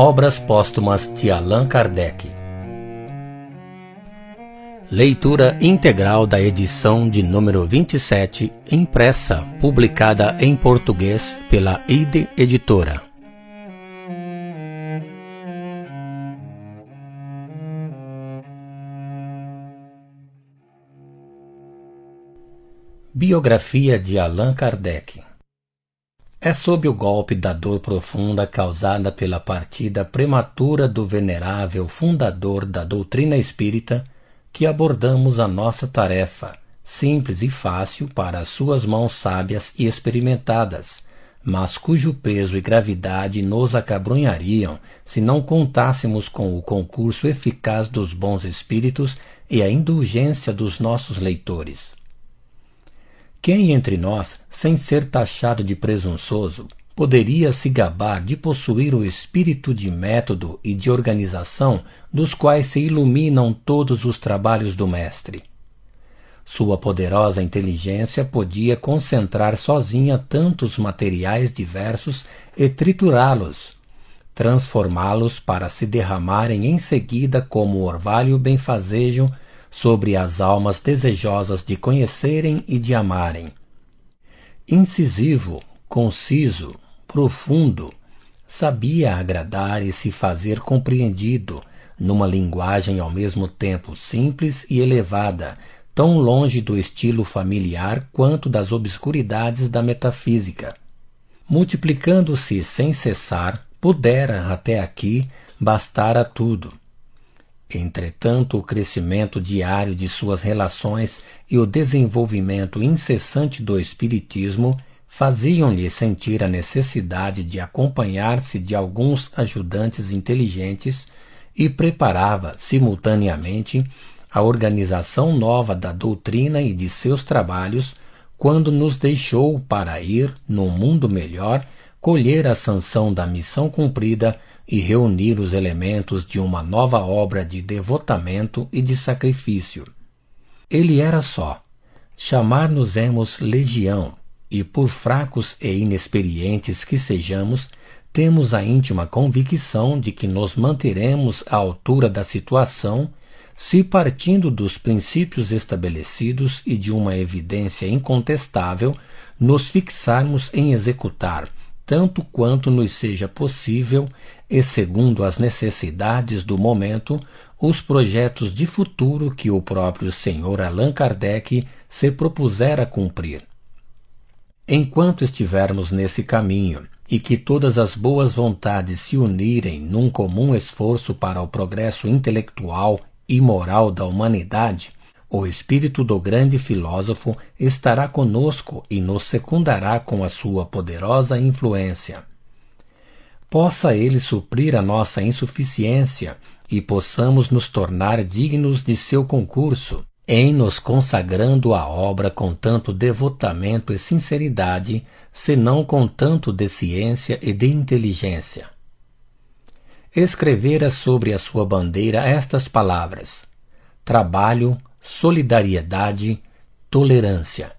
Obras Póstumas de Allan Kardec. Leitura integral da edição de número 27, impressa, publicada em português pela IDE Editora. Biografia de Allan Kardec é sob o golpe da dor profunda causada pela partida prematura do venerável fundador da doutrina espírita que abordamos a nossa tarefa, simples e fácil para as suas mãos sábias e experimentadas, mas cujo peso e gravidade nos acabrunhariam se não contássemos com o concurso eficaz dos bons espíritos e a indulgência dos nossos leitores. Quem entre nós, sem ser taxado de presunçoso, poderia se gabar de possuir o espírito de método e de organização dos quais se iluminam todos os trabalhos do Mestre? Sua poderosa inteligência podia concentrar sozinha tantos materiais diversos e triturá-los, transformá-los para se derramarem em seguida como orvalho benfazejo sobre as almas desejosas de conhecerem e de amarem. Incisivo, conciso, profundo, sabia agradar e se fazer compreendido, numa linguagem ao mesmo tempo simples e elevada, tão longe do estilo familiar quanto das obscuridades da metafísica. Multiplicando-se sem cessar, pudera até aqui bastar a tudo. Entretanto, o crescimento diário de suas relações e o desenvolvimento incessante do Espiritismo faziam-lhe sentir a necessidade de acompanhar-se de alguns ajudantes inteligentes e preparava, simultaneamente, a organização nova da doutrina e de seus trabalhos quando nos deixou para ir, num mundo melhor, colher a sanção da missão cumprida e reunir os elementos de uma nova obra de devotamento e de sacrifício. Ele era só. Chamar-nos-emos legião, e por fracos e inexperientes que sejamos, temos a íntima convicção de que nos manteremos à altura da situação se partindo dos princípios estabelecidos e de uma evidência incontestável, nos fixarmos em executar, tanto quanto nos seja possível, e, segundo as necessidades do momento, os projetos de futuro que o próprio Senhor Allan Kardec se propusera cumprir. Enquanto estivermos nesse caminho e que todas as boas vontades se unirem num comum esforço para o progresso intelectual e moral da humanidade, o espírito do grande filósofo estará conosco e nos secundará com a sua poderosa influência possa Ele suprir a nossa insuficiência e possamos nos tornar dignos de seu concurso, em nos consagrando à obra com tanto devotamento e sinceridade, senão com tanto de ciência e de inteligência. Escrevera sobre a sua bandeira estas palavras: trabalho, solidariedade, tolerância.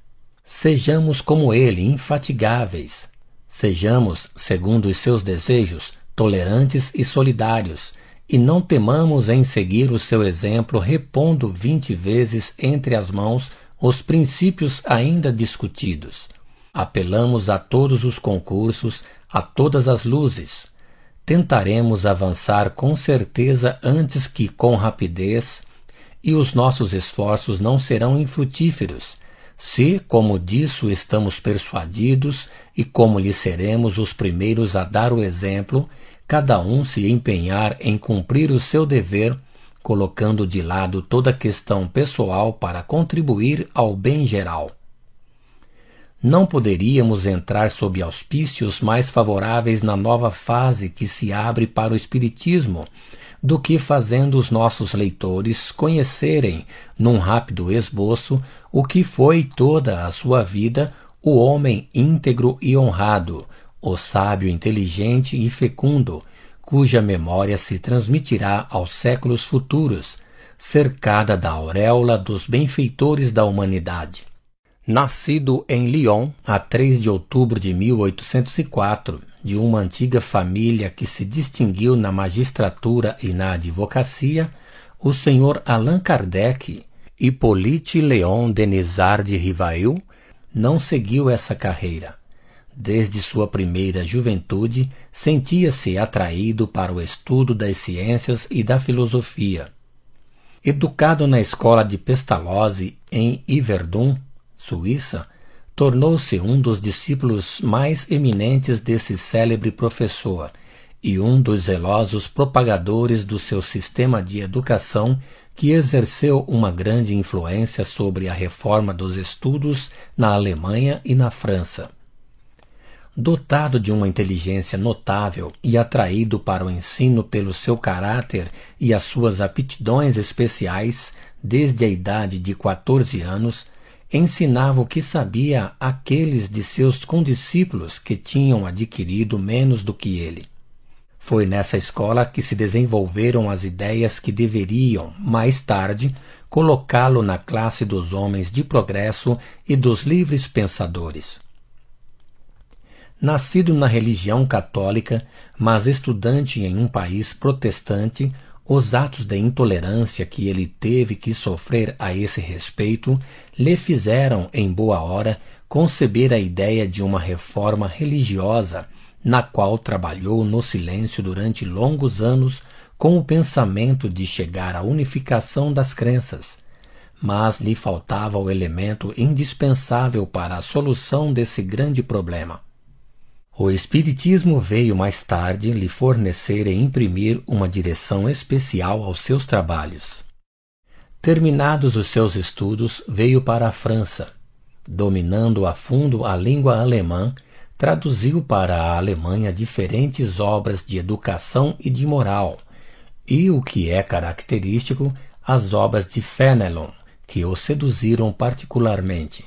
Sejamos como ele, infatigáveis, Sejamos, segundo os seus desejos, tolerantes e solidários, e não temamos em seguir o seu exemplo, repondo vinte vezes entre as mãos os princípios ainda discutidos. Apelamos a todos os concursos, a todas as luzes. Tentaremos avançar com certeza antes que com rapidez, e os nossos esforços não serão infrutíferos se, como disso estamos persuadidos e como lhe seremos os primeiros a dar o exemplo, cada um se empenhar em cumprir o seu dever, colocando de lado toda questão pessoal para contribuir ao bem geral. Não poderíamos entrar sob auspícios mais favoráveis na nova fase que se abre para o Espiritismo, do que fazendo os nossos leitores conhecerem, num rápido esboço, o que foi toda a sua vida o homem íntegro e honrado, o sábio inteligente e fecundo, cuja memória se transmitirá aos séculos futuros, cercada da auréola dos benfeitores da humanidade. Nascido em Lyon a 3 de outubro de 1804, de uma antiga família que se distinguiu na magistratura e na advocacia, o senhor Allan Kardec, Hippolyte Leon Denizard de Rivail, não seguiu essa carreira. Desde sua primeira juventude, sentia-se atraído para o estudo das ciências e da filosofia. Educado na escola de Pestalozzi, em Yverdun, Suíça, tornou-se um dos discípulos mais eminentes desse célebre professor e um dos zelosos propagadores do seu sistema de educação, que exerceu uma grande influência sobre a reforma dos estudos na Alemanha e na França. Dotado de uma inteligência notável e atraído para o ensino pelo seu caráter e as suas aptidões especiais, desde a idade de 14 anos, ensinava o que sabia àqueles de seus condiscípulos que tinham adquirido menos do que ele. Foi nessa escola que se desenvolveram as ideias que deveriam, mais tarde, colocá-lo na classe dos homens de progresso e dos livres pensadores. Nascido na religião católica, mas estudante em um país protestante, os atos de intolerância que ele teve que sofrer a esse respeito lhe fizeram, em boa hora, conceber a ideia de uma reforma religiosa, na qual trabalhou no silêncio durante longos anos com o pensamento de chegar à unificação das crenças. Mas lhe faltava o elemento indispensável para a solução desse grande problema o Espiritismo veio mais tarde lhe fornecer e imprimir uma direção especial aos seus trabalhos. Terminados os seus estudos, veio para a França. Dominando a fundo a língua alemã, traduziu para a Alemanha diferentes obras de educação e de moral, e, o que é característico, as obras de Fenelon, que o seduziram particularmente.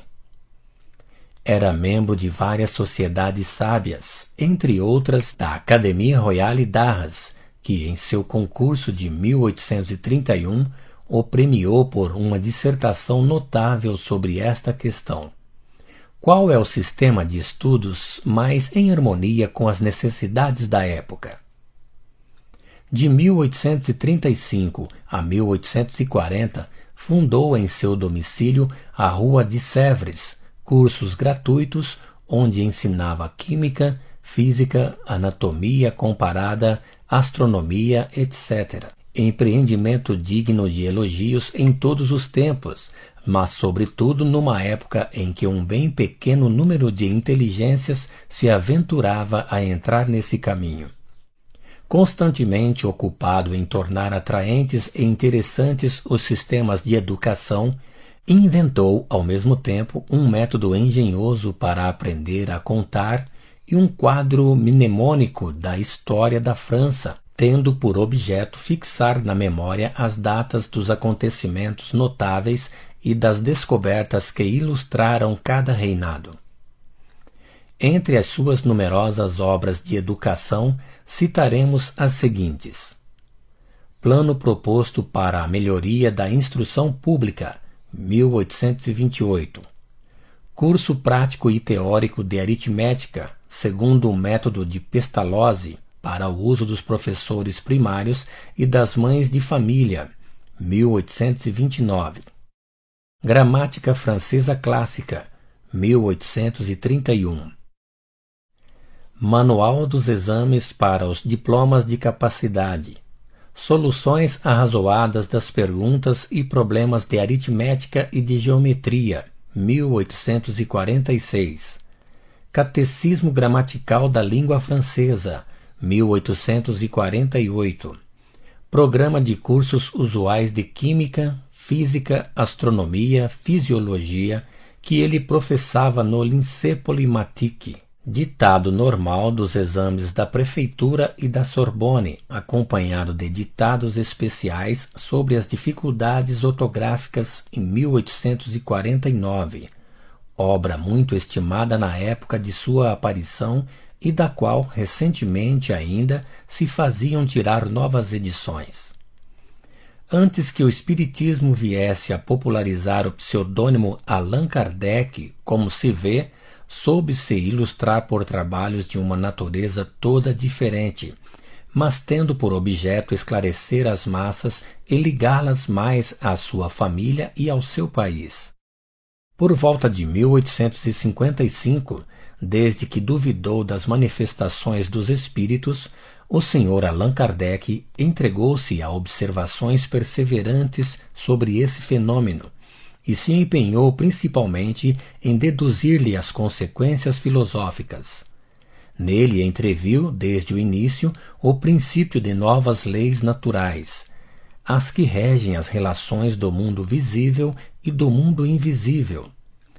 Era membro de várias sociedades sábias, entre outras da Academia Royale d'Arras, que em seu concurso de 1831 o premiou por uma dissertação notável sobre esta questão. Qual é o sistema de estudos mais em harmonia com as necessidades da época? De 1835 a 1840, fundou em seu domicílio a Rua de Sèvres, cursos gratuitos onde ensinava química, física, anatomia comparada, astronomia, etc. Empreendimento digno de elogios em todos os tempos, mas sobretudo numa época em que um bem pequeno número de inteligências se aventurava a entrar nesse caminho. Constantemente ocupado em tornar atraentes e interessantes os sistemas de educação inventou, ao mesmo tempo, um método engenhoso para aprender a contar e um quadro mnemônico da história da França, tendo por objeto fixar na memória as datas dos acontecimentos notáveis e das descobertas que ilustraram cada reinado. Entre as suas numerosas obras de educação, citaremos as seguintes: Plano proposto para a melhoria da instrução pública, 1828. Curso prático e teórico de aritmética, segundo o método de Pestalozzi, para o uso dos professores primários e das mães de família, 1829. Gramática francesa clássica, 1831. Manual dos exames para os diplomas de capacidade, Soluções arrazoadas das perguntas e problemas de aritmética e de geometria, 1846. Catecismo gramatical da língua francesa, 1848. Programa de cursos usuais de química, física, astronomia, fisiologia, que ele professava no Lycée Polymatique. Ditado normal dos exames da Prefeitura e da Sorbonne, acompanhado de ditados especiais sobre as dificuldades ortográficas em 1849, obra muito estimada na época de sua aparição e da qual recentemente ainda se faziam tirar novas edições. Antes que o Espiritismo viesse a popularizar o pseudônimo Allan Kardec, como se vê, soube-se ilustrar por trabalhos de uma natureza toda diferente, mas tendo por objeto esclarecer as massas e ligá-las mais à sua família e ao seu país. Por volta de 1855, desde que duvidou das manifestações dos espíritos, o Sr. Allan Kardec entregou-se a observações perseverantes sobre esse fenômeno e se empenhou principalmente em deduzir-lhe as consequências filosóficas. Nele entreviu, desde o início, o princípio de novas leis naturais, as que regem as relações do mundo visível e do mundo invisível.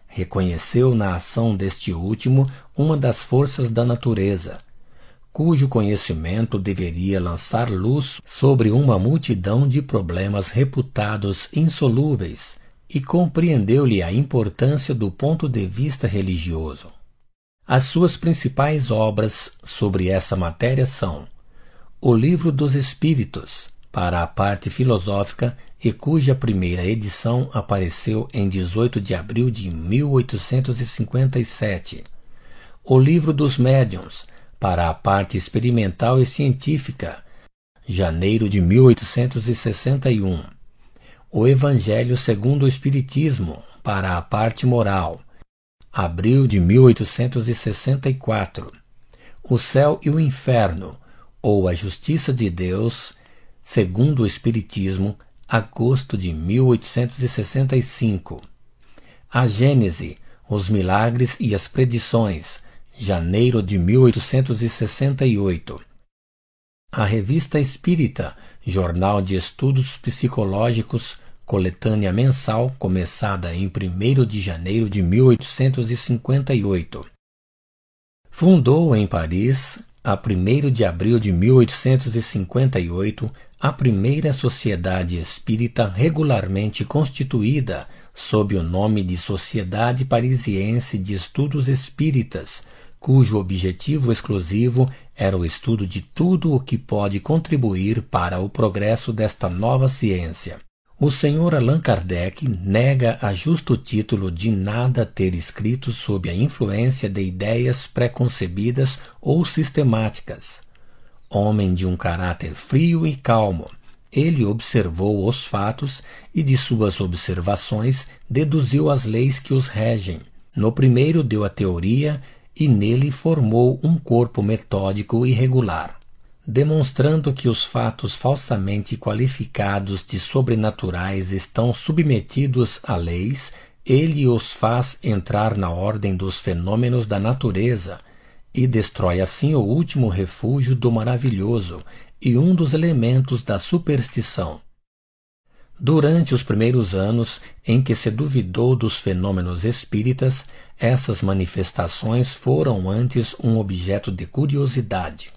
Reconheceu na ação deste último uma das forças da natureza, cujo conhecimento deveria lançar luz sobre uma multidão de problemas reputados insolúveis e compreendeu-lhe a importância do ponto de vista religioso. As suas principais obras sobre essa matéria são O Livro dos Espíritos, para a parte filosófica e cuja primeira edição apareceu em 18 de abril de 1857. O Livro dos Médiuns, para a parte experimental e científica, janeiro de 1861. O Evangelho segundo o Espiritismo para a parte moral. Abril de 1864. O céu e o inferno, ou a justiça de Deus, segundo o Espiritismo, agosto de 1865. A Gênese, os milagres e as predições, janeiro de 1868. A Revista Espírita, jornal de estudos psicológicos, coletânea mensal começada em 1 de janeiro de 1858. Fundou em Paris, a 1 de abril de 1858, a primeira sociedade espírita regularmente constituída sob o nome de Sociedade Parisiense de Estudos Espíritas, cujo objetivo exclusivo era o estudo de tudo o que pode contribuir para o progresso desta nova ciência. O senhor Allan Kardec nega a justo título de nada ter escrito sob a influência de ideias preconcebidas ou sistemáticas. Homem de um caráter frio e calmo, ele observou os fatos e de suas observações deduziu as leis que os regem. No primeiro deu a teoria e nele formou um corpo metódico e regular demonstrando que os fatos falsamente qualificados de sobrenaturais estão submetidos a leis, ele os faz entrar na ordem dos fenômenos da natureza e destrói assim o último refúgio do maravilhoso e um dos elementos da superstição. Durante os primeiros anos em que se duvidou dos fenômenos espíritas, essas manifestações foram antes um objeto de curiosidade.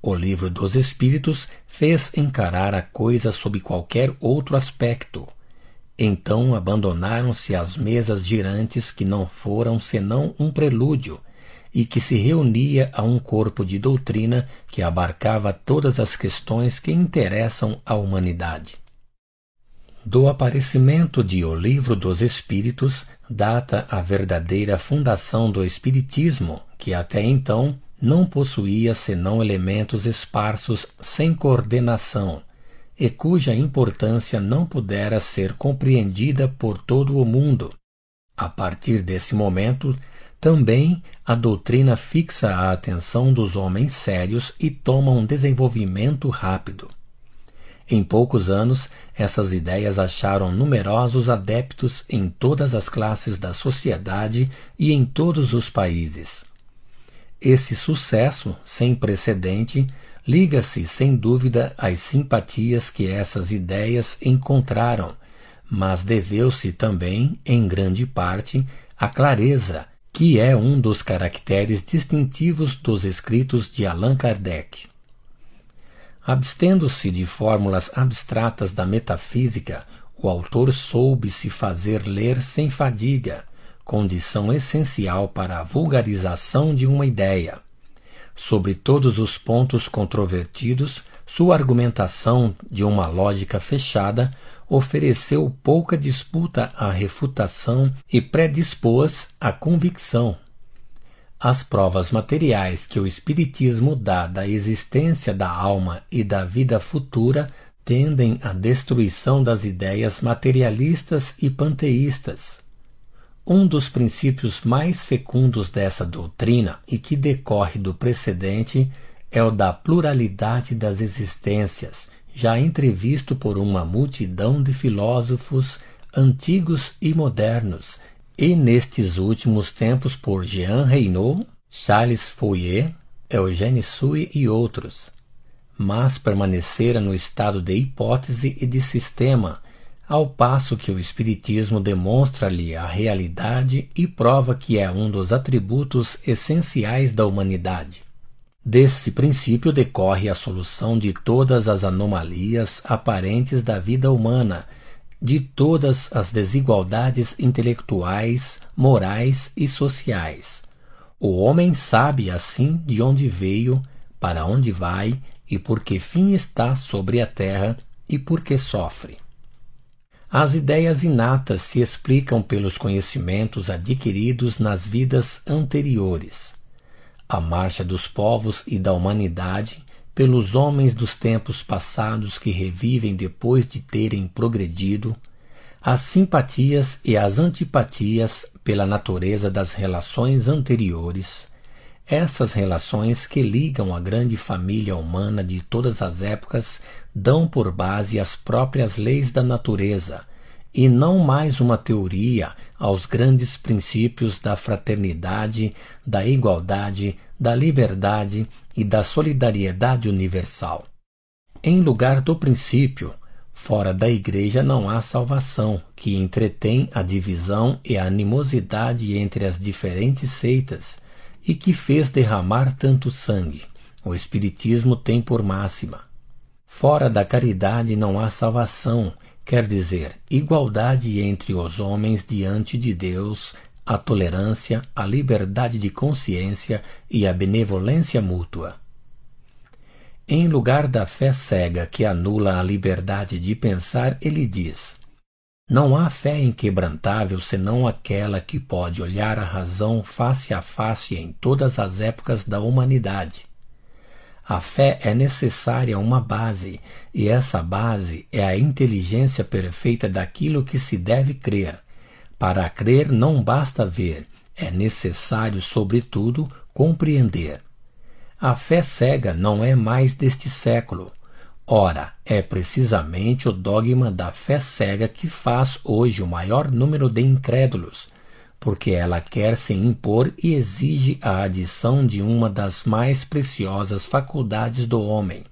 O livro dos Espíritos fez encarar a coisa sob qualquer outro aspecto. Então abandonaram-se as mesas girantes que não foram senão um prelúdio e que se reunia a um corpo de doutrina que abarcava todas as questões que interessam à humanidade. Do aparecimento de O Livro dos Espíritos data a verdadeira fundação do Espiritismo, que até então não possuía senão elementos esparsos sem coordenação e cuja importância não pudera ser compreendida por todo o mundo. A partir desse momento, também a doutrina fixa a atenção dos homens sérios e toma um desenvolvimento rápido. Em poucos anos, essas ideias acharam numerosos adeptos em todas as classes da sociedade e em todos os países. Esse sucesso, sem precedente, liga-se sem dúvida às simpatias que essas ideias encontraram, mas deveu-se também, em grande parte, à clareza, que é um dos caracteres distintivos dos escritos de Allan Kardec. Abstendo-se de fórmulas abstratas da metafísica, o autor soube se fazer ler sem fadiga, condição essencial para a vulgarização de uma ideia. Sobre todos os pontos controvertidos, sua argumentação de uma lógica fechada ofereceu pouca disputa à refutação e predispôs à convicção. As provas materiais que o Espiritismo dá da existência da alma e da vida futura tendem à destruição das ideias materialistas e panteístas. Um dos princípios mais fecundos dessa doutrina e que decorre do precedente é o da pluralidade das existências, já entrevisto por uma multidão de filósofos antigos e modernos, e nestes últimos tempos por Jean Reynaud, Charles Fourier, Eugène Sue e outros, mas permanecera no estado de hipótese e de sistema, ao passo que o Espiritismo demonstra-lhe a realidade e prova que é um dos atributos essenciais da humanidade. Desse princípio decorre a solução de todas as anomalias aparentes da vida humana, de todas as desigualdades intelectuais, morais e sociais. O homem sabe assim de onde veio, para onde vai e por que fim está sobre a terra e por que sofre. As ideias inatas se explicam pelos conhecimentos adquiridos nas vidas anteriores. A marcha dos povos e da humanidade pelos homens dos tempos passados que revivem depois de terem progredido, as simpatias e as antipatias pela natureza das relações anteriores, essas relações que ligam a grande família humana de todas as épocas dão por base as próprias leis da natureza, e não mais uma teoria aos grandes princípios da fraternidade, da igualdade, da liberdade e da solidariedade universal. Em lugar do princípio, fora da Igreja não há salvação, que entretém a divisão e a animosidade entre as diferentes seitas e que fez derramar tanto sangue. O Espiritismo tem por máxima Fora da caridade não há salvação, quer dizer, igualdade entre os homens diante de Deus, a tolerância, a liberdade de consciência e a benevolência mútua. Em lugar da fé cega que anula a liberdade de pensar, ele diz: Não há fé inquebrantável senão aquela que pode olhar a razão face a face em todas as épocas da humanidade a fé é necessária a uma base, e essa base é a inteligência perfeita daquilo que se deve crer. Para crer não basta ver, é necessário, sobretudo, compreender. A fé cega não é mais deste século. Ora, é precisamente o dogma da fé cega que faz hoje o maior número de incrédulos, porque ela quer se impor e exige a adição de uma das mais preciosas faculdades do homem,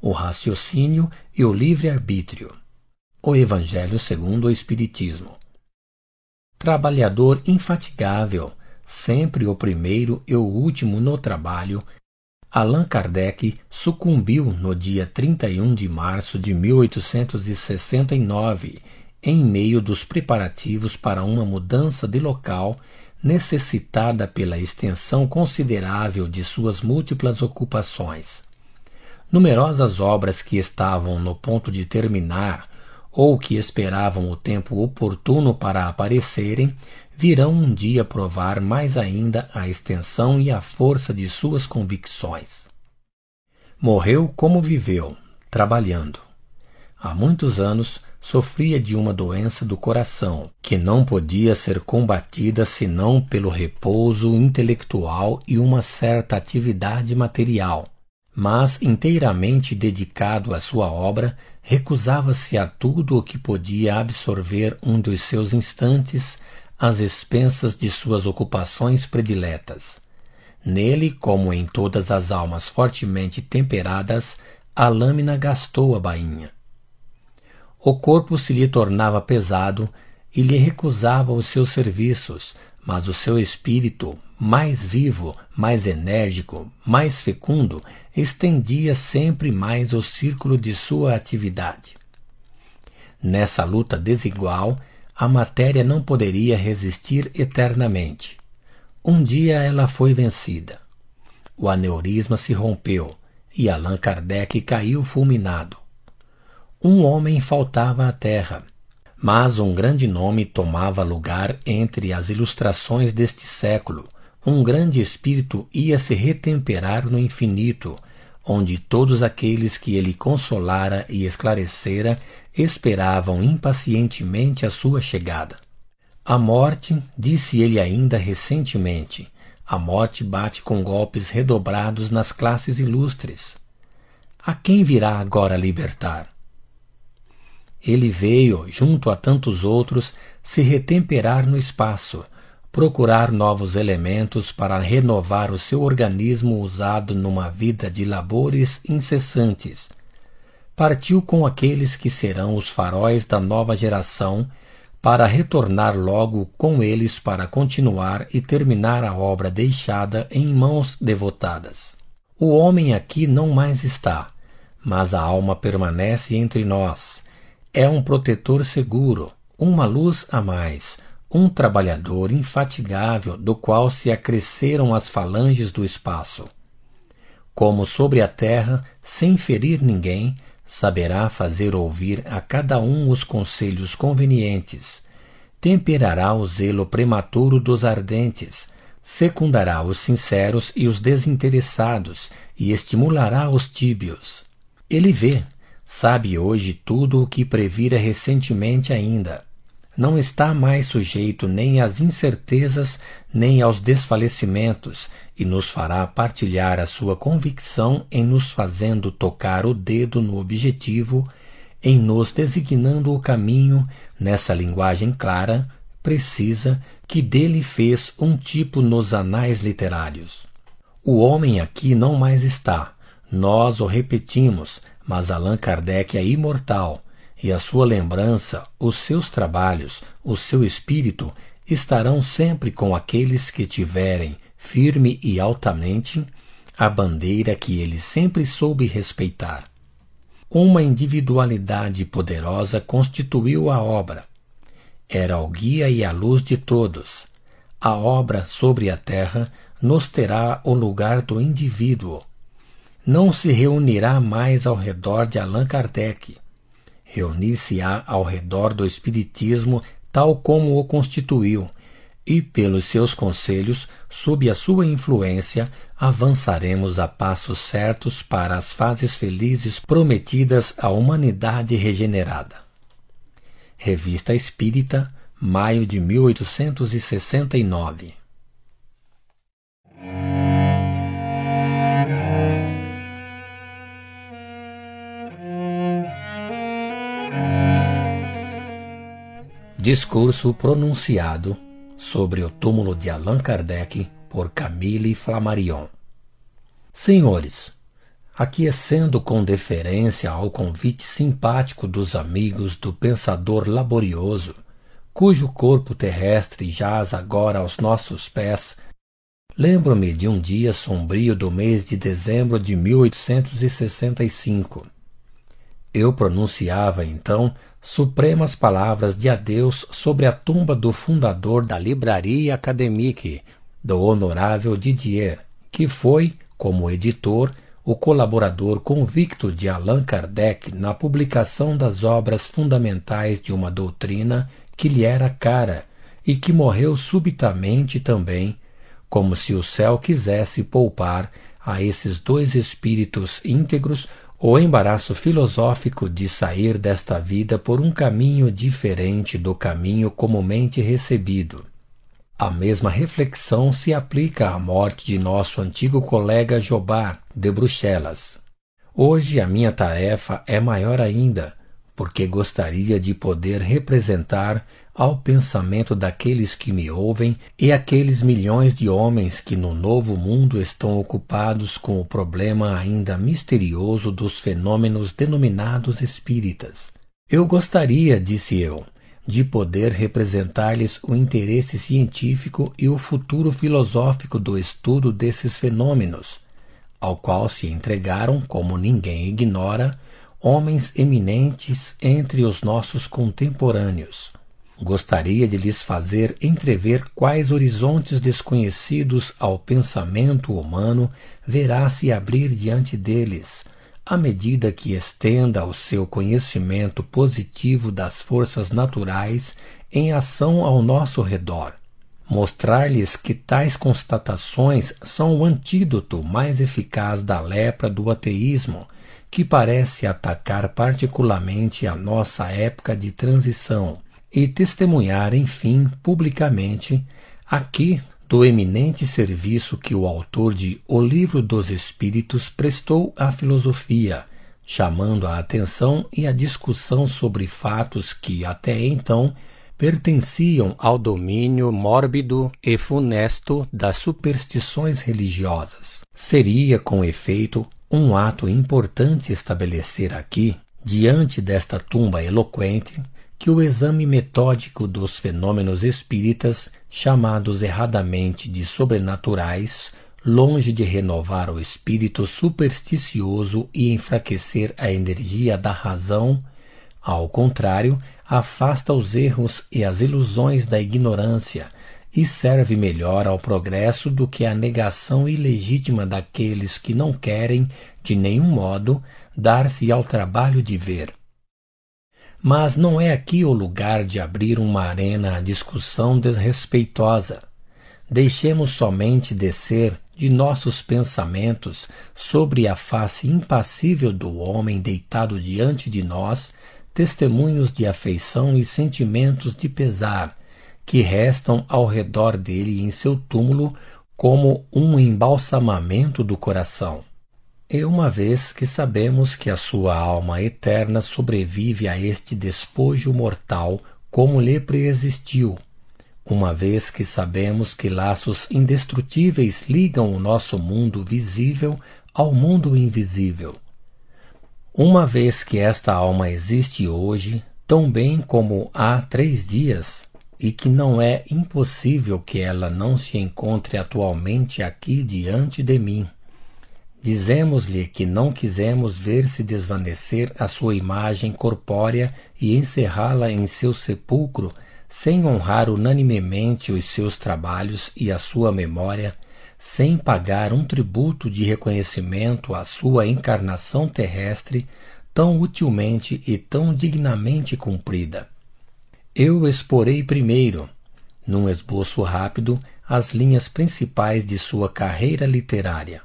o raciocínio e o livre-arbítrio. O Evangelho segundo o Espiritismo. Trabalhador infatigável, sempre o primeiro e o último no trabalho, Allan Kardec sucumbiu no dia 31 de março de 1869 em meio dos preparativos para uma mudança de local necessitada pela extensão considerável de suas múltiplas ocupações. Numerosas obras que estavam no ponto de terminar ou que esperavam o tempo oportuno para aparecerem virão um dia provar mais ainda a extensão e a força de suas convicções. Morreu como viveu, trabalhando. Há muitos anos, sofria de uma doença do coração, que não podia ser combatida senão pelo repouso intelectual e uma certa atividade material. Mas, inteiramente dedicado à sua obra, recusava-se a tudo o que podia absorver um dos seus instantes às expensas de suas ocupações prediletas. Nele, como em todas as almas fortemente temperadas, a lâmina gastou a bainha o corpo se lhe tornava pesado e lhe recusava os seus serviços, mas o seu espírito, mais vivo, mais enérgico, mais fecundo, estendia sempre mais o círculo de sua atividade. Nessa luta desigual, a matéria não poderia resistir eternamente. Um dia ela foi vencida. O aneurisma se rompeu e Allan Kardec caiu fulminado um homem faltava à terra, mas um grande nome tomava lugar entre as ilustrações deste século. Um grande espírito ia se retemperar no infinito, onde todos aqueles que ele consolara e esclarecera esperavam impacientemente a sua chegada. A morte, disse ele ainda recentemente, a morte bate com golpes redobrados nas classes ilustres. A quem virá agora libertar? Ele veio, junto a tantos outros, se retemperar no espaço, procurar novos elementos para renovar o seu organismo usado numa vida de labores incessantes. Partiu com aqueles que serão os faróis da nova geração para retornar logo com eles para continuar e terminar a obra deixada em mãos devotadas. O homem aqui não mais está, mas a alma permanece entre nós, é um protetor seguro, uma luz a mais, um trabalhador infatigável do qual se acresceram as falanges do espaço. Como sobre a terra, sem ferir ninguém, saberá fazer ouvir a cada um os conselhos convenientes, temperará o zelo prematuro dos ardentes, secundará os sinceros e os desinteressados, e estimulará os tíbios. Ele vê, Sabe hoje tudo o que previra recentemente ainda. Não está mais sujeito nem às incertezas, nem aos desfalecimentos, e nos fará partilhar a sua convicção em nos fazendo tocar o dedo no objetivo, em nos designando o caminho, nessa linguagem clara, precisa, que dele fez um tipo nos anais literários. O homem aqui não mais está. Nós o repetimos, mas Allan Kardec é imortal e a sua lembrança, os seus trabalhos, o seu espírito estarão sempre com aqueles que tiverem, firme e altamente, a bandeira que ele sempre soube respeitar. Uma individualidade poderosa constituiu a obra. Era o guia e a luz de todos. A obra sobre a terra nos terá o lugar do indivíduo, não se reunirá mais ao redor de Allan Kardec. Reunir-se-á ao redor do Espiritismo tal como o constituiu, e pelos seus conselhos, sob a sua influência, avançaremos a passos certos para as fases felizes prometidas à humanidade regenerada. Revista Espírita, maio de 1869. Discurso pronunciado sobre o túmulo de Allan Kardec por Camille Flammarion. Senhores, aquecendo é com deferência ao convite simpático dos amigos do pensador laborioso, cujo corpo terrestre jaz agora aos nossos pés, lembro-me de um dia sombrio do mês de dezembro de 1865. Eu pronunciava então supremas palavras de adeus sobre a tumba do fundador da Libraria Academique, do honorável Didier, que foi, como editor, o colaborador convicto de Allan Kardec na publicação das obras fundamentais de uma doutrina que lhe era cara e que morreu subitamente também, como se o céu quisesse poupar a esses dois espíritos íntegros o embaraço filosófico de sair desta vida por um caminho diferente do caminho comumente recebido. A mesma reflexão se aplica à morte de nosso antigo colega Jobar, de Bruxelas. Hoje a minha tarefa é maior ainda, porque gostaria de poder representar ao pensamento daqueles que me ouvem e aqueles milhões de homens que no novo mundo estão ocupados com o problema ainda misterioso dos fenômenos denominados espíritas. Eu gostaria, disse eu, de poder representar-lhes o interesse científico e o futuro filosófico do estudo desses fenômenos, ao qual se entregaram, como ninguém ignora, homens eminentes entre os nossos contemporâneos. Gostaria de lhes fazer entrever quais horizontes desconhecidos ao pensamento humano verá se abrir diante deles, à medida que estenda o seu conhecimento positivo das forças naturais em ação ao nosso redor. Mostrar-lhes que tais constatações são o antídoto mais eficaz da lepra do ateísmo, que parece atacar particularmente a nossa época de transição e testemunhar, enfim, publicamente, aqui do eminente serviço que o autor de O Livro dos Espíritos prestou à filosofia, chamando a atenção e a discussão sobre fatos que até então pertenciam ao domínio mórbido e funesto das superstições religiosas. Seria, com efeito, um ato importante estabelecer aqui, diante desta tumba eloquente, que o exame metódico dos fenômenos espíritas, chamados erradamente de sobrenaturais, longe de renovar o espírito supersticioso e enfraquecer a energia da razão, ao contrário, afasta os erros e as ilusões da ignorância e serve melhor ao progresso do que a negação ilegítima daqueles que não querem, de nenhum modo, dar-se ao trabalho de ver. Mas não é aqui o lugar de abrir uma arena à discussão desrespeitosa. Deixemos somente descer de nossos pensamentos sobre a face impassível do homem deitado diante de nós testemunhos de afeição e sentimentos de pesar que restam ao redor dele em seu túmulo como um embalsamamento do coração. E uma vez que sabemos que a sua alma eterna sobrevive a este despojo mortal, como lhe preexistiu, uma vez que sabemos que laços indestrutíveis ligam o nosso mundo visível ao mundo invisível, uma vez que esta alma existe hoje, tão bem como há três dias, e que não é impossível que ela não se encontre atualmente aqui diante de mim Dizemos-lhe que não quisemos ver se desvanecer a sua imagem corpórea e encerrá-la em seu sepulcro, sem honrar unanimemente os seus trabalhos e a sua memória, sem pagar um tributo de reconhecimento à sua encarnação terrestre, tão utilmente e tão dignamente cumprida. Eu exporei primeiro, num esboço rápido, as linhas principais de sua carreira literária.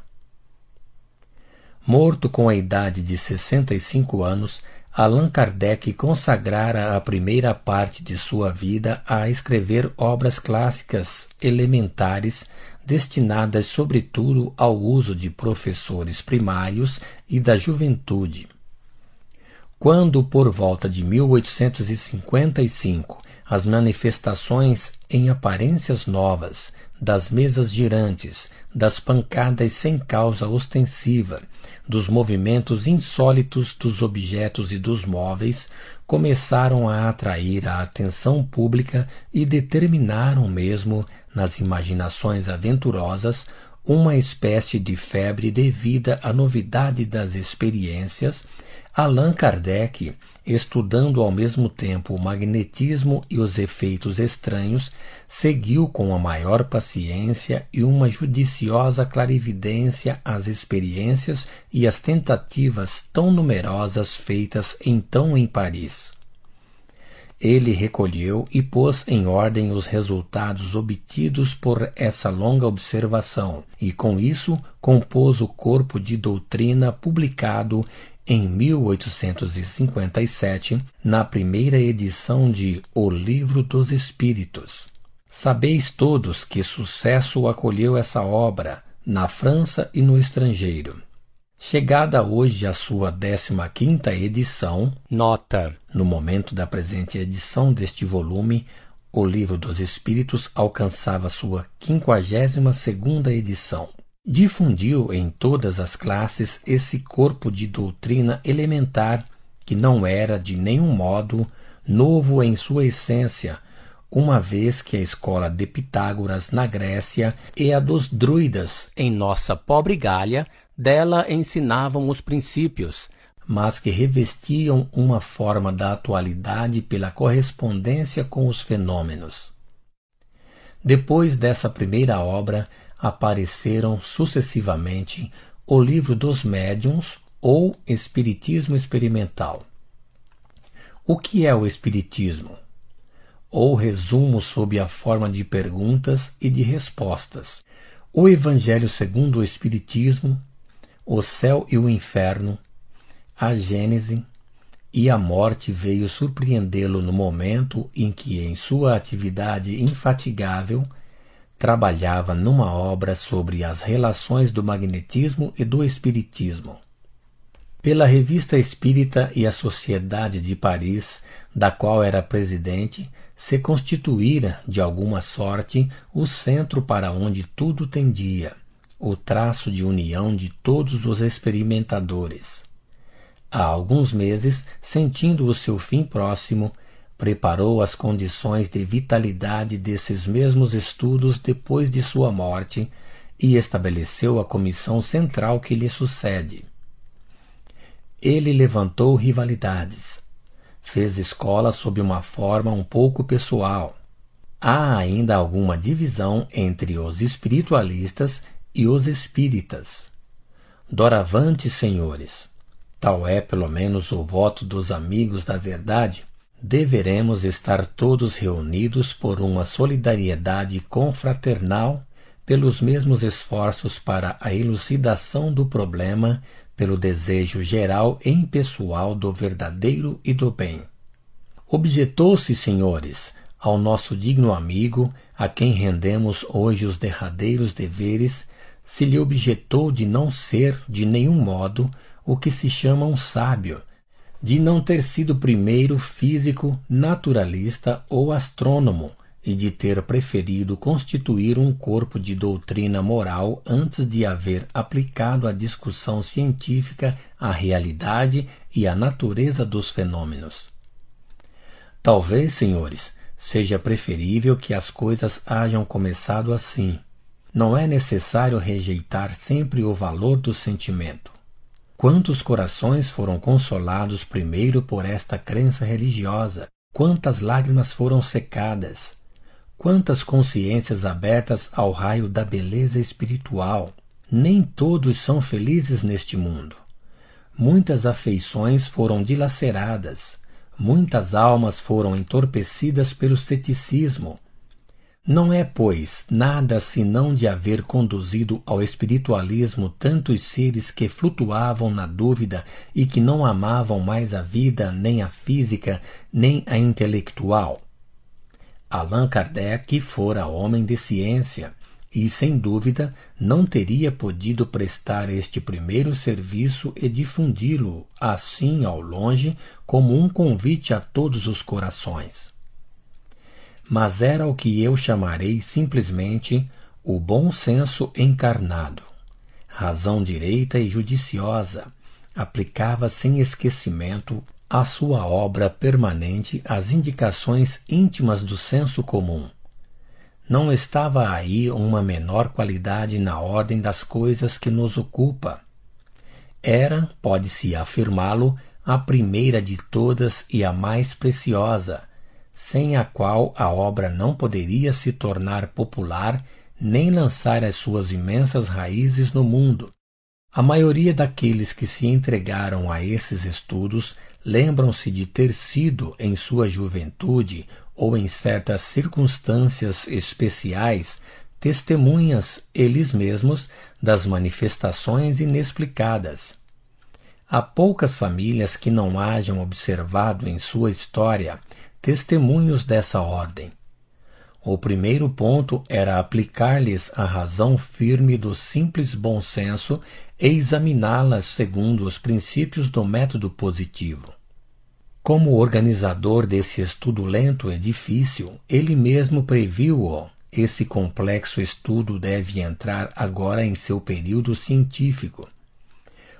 Morto com a idade de 65 anos, Allan Kardec consagrara a primeira parte de sua vida a escrever obras clássicas elementares destinadas sobretudo ao uso de professores primários e da juventude. Quando, por volta de 1855, as manifestações em aparências novas, das mesas girantes, das pancadas sem causa ostensiva, dos movimentos insólitos dos objetos e dos móveis começaram a atrair a atenção pública e determinaram mesmo, nas imaginações aventurosas, uma espécie de febre devida à novidade das experiências, Allan Kardec Estudando ao mesmo tempo o magnetismo e os efeitos estranhos, seguiu com a maior paciência e uma judiciosa clarividência as experiências e as tentativas tão numerosas feitas então em Paris. Ele recolheu e pôs em ordem os resultados obtidos por essa longa observação, e com isso compôs o corpo de doutrina publicado em 1857, na primeira edição de O Livro dos Espíritos. Sabeis todos que sucesso acolheu essa obra, na França e no estrangeiro. Chegada hoje à sua 15ª edição, nota, no momento da presente edição deste volume, o Livro dos Espíritos alcançava sua 52ª edição difundiu em todas as classes esse corpo de doutrina elementar que não era de nenhum modo novo em sua essência, uma vez que a escola de Pitágoras na Grécia e a dos druidas em nossa pobre Galha dela ensinavam os princípios, mas que revestiam uma forma da atualidade pela correspondência com os fenômenos. Depois dessa primeira obra, apareceram sucessivamente o Livro dos Médiuns ou Espiritismo Experimental. O que é o Espiritismo? Ou resumo sob a forma de perguntas e de respostas. O Evangelho segundo o Espiritismo, o céu e o inferno, a Gênese e a morte veio surpreendê-lo no momento em que, em sua atividade infatigável, trabalhava numa obra sobre as relações do magnetismo e do espiritismo. Pela Revista Espírita e a Sociedade de Paris, da qual era presidente, se constituíra, de alguma sorte, o centro para onde tudo tendia, o traço de união de todos os experimentadores. Há alguns meses, sentindo o seu fim próximo, preparou as condições de vitalidade desses mesmos estudos depois de sua morte e estabeleceu a comissão central que lhe sucede. Ele levantou rivalidades, fez escola sob uma forma um pouco pessoal. Há ainda alguma divisão entre os espiritualistas e os espíritas. Doravante, senhores! Tal é, pelo menos, o voto dos amigos da verdade, deveremos estar todos reunidos por uma solidariedade confraternal, pelos mesmos esforços para a elucidação do problema, pelo desejo geral e impessoal do verdadeiro e do bem. Objetou-se, senhores, ao nosso digno amigo, a quem rendemos hoje os derradeiros deveres, se lhe objetou de não ser, de nenhum modo, o que se chama um sábio, de não ter sido primeiro físico, naturalista ou astrônomo e de ter preferido constituir um corpo de doutrina moral antes de haver aplicado a discussão científica à realidade e à natureza dos fenômenos. Talvez, senhores, seja preferível que as coisas hajam começado assim. Não é necessário rejeitar sempre o valor do sentimento Quantos corações foram consolados primeiro por esta crença religiosa? Quantas lágrimas foram secadas? Quantas consciências abertas ao raio da beleza espiritual? Nem todos são felizes neste mundo. Muitas afeições foram dilaceradas, muitas almas foram entorpecidas pelo ceticismo, não é, pois, nada senão de haver conduzido ao espiritualismo tantos seres que flutuavam na dúvida e que não amavam mais a vida, nem a física, nem a intelectual. Allan Kardec fora homem de ciência e, sem dúvida, não teria podido prestar este primeiro serviço e difundi-lo assim ao longe como um convite a todos os corações mas era o que eu chamarei simplesmente o bom senso encarnado. Razão direita e judiciosa, aplicava sem esquecimento a sua obra permanente as indicações íntimas do senso comum. Não estava aí uma menor qualidade na ordem das coisas que nos ocupa. Era, pode-se afirmá-lo, a primeira de todas e a mais preciosa sem a qual a obra não poderia se tornar popular nem lançar as suas imensas raízes no mundo. A maioria daqueles que se entregaram a esses estudos lembram-se de ter sido, em sua juventude ou em certas circunstâncias especiais, testemunhas, eles mesmos, das manifestações inexplicadas. Há poucas famílias que não hajam observado em sua história testemunhos dessa ordem. O primeiro ponto era aplicar-lhes a razão firme do simples bom senso e examiná-las segundo os princípios do método positivo. Como organizador desse estudo lento e difícil, ele mesmo previu-o. Esse complexo estudo deve entrar agora em seu período científico.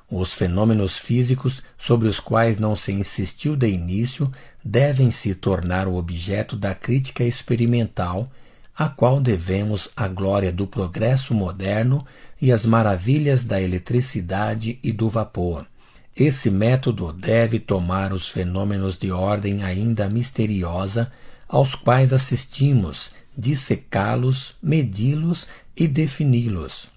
Os fenômenos físicos sobre os quais não se insistiu de início devem se tornar o objeto da crítica experimental, a qual devemos a glória do progresso moderno e as maravilhas da eletricidade e do vapor. Esse método deve tomar os fenômenos de ordem ainda misteriosa aos quais assistimos, dissecá-los, medi-los e defini-los.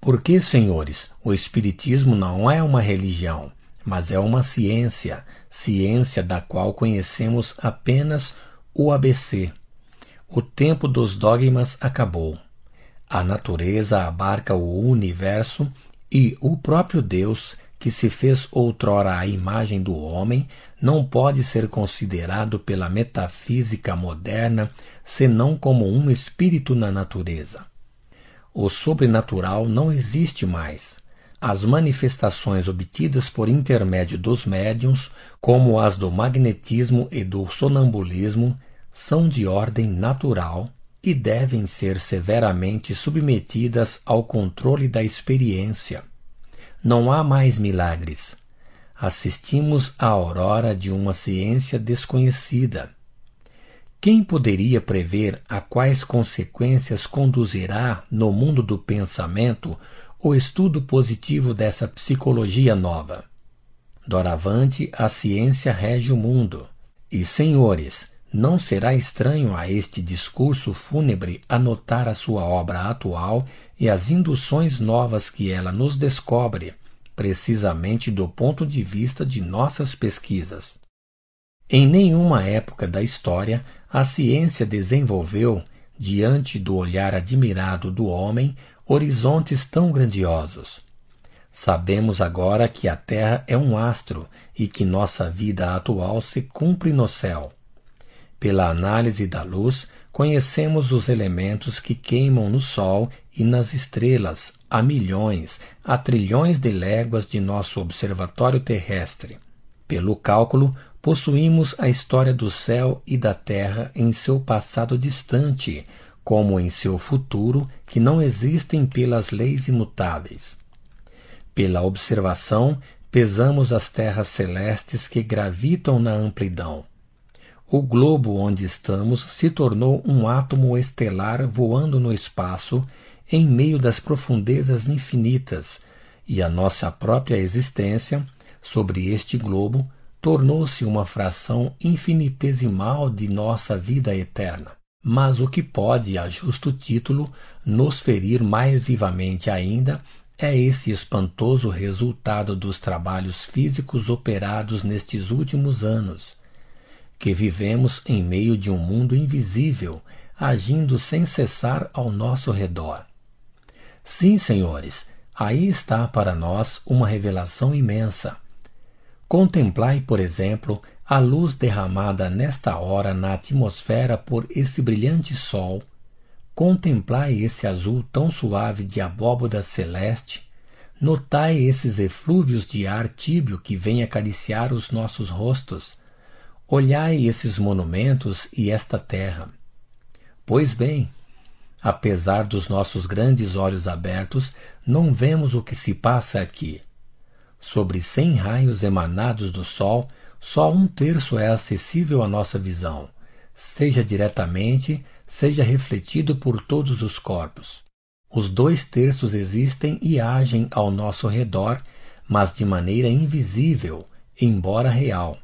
Porque, senhores, o Espiritismo não é uma religião, mas é uma ciência, ciência da qual conhecemos apenas o ABC. O tempo dos dogmas acabou. A natureza abarca o universo e o próprio Deus, que se fez outrora a imagem do homem, não pode ser considerado pela metafísica moderna senão como um espírito na natureza. O sobrenatural não existe mais as manifestações obtidas por intermédio dos médiuns, como as do magnetismo e do sonambulismo, são de ordem natural e devem ser severamente submetidas ao controle da experiência. Não há mais milagres. Assistimos à aurora de uma ciência desconhecida. Quem poderia prever a quais consequências conduzirá no mundo do pensamento o estudo positivo dessa psicologia nova. Doravante a ciência rege o mundo. E, senhores, não será estranho a este discurso fúnebre anotar a sua obra atual e as induções novas que ela nos descobre, precisamente do ponto de vista de nossas pesquisas. Em nenhuma época da história a ciência desenvolveu, diante do olhar admirado do homem, horizontes tão grandiosos. Sabemos agora que a Terra é um astro e que nossa vida atual se cumpre no céu. Pela análise da luz, conhecemos os elementos que queimam no Sol e nas estrelas a milhões, a trilhões de léguas de nosso observatório terrestre. Pelo cálculo, possuímos a história do céu e da terra em seu passado distante, como em seu futuro, que não existem pelas leis imutáveis. Pela observação, pesamos as terras celestes que gravitam na amplidão. O globo onde estamos se tornou um átomo estelar voando no espaço, em meio das profundezas infinitas, e a nossa própria existência, sobre este globo, tornou-se uma fração infinitesimal de nossa vida eterna. Mas o que pode, a justo título, nos ferir mais vivamente ainda é esse espantoso resultado dos trabalhos físicos operados nestes últimos anos, que vivemos em meio de um mundo invisível, agindo sem cessar ao nosso redor. Sim, senhores, aí está para nós uma revelação imensa. Contemplai, por exemplo, a luz derramada nesta hora na atmosfera por esse brilhante sol, contemplai esse azul tão suave de abóboda celeste, notai esses eflúvios de ar tíbio que vêm acariciar os nossos rostos, olhai esses monumentos e esta terra. Pois bem, apesar dos nossos grandes olhos abertos, não vemos o que se passa aqui. Sobre cem raios emanados do sol, só um terço é acessível à nossa visão, seja diretamente, seja refletido por todos os corpos. Os dois terços existem e agem ao nosso redor, mas de maneira invisível, embora real.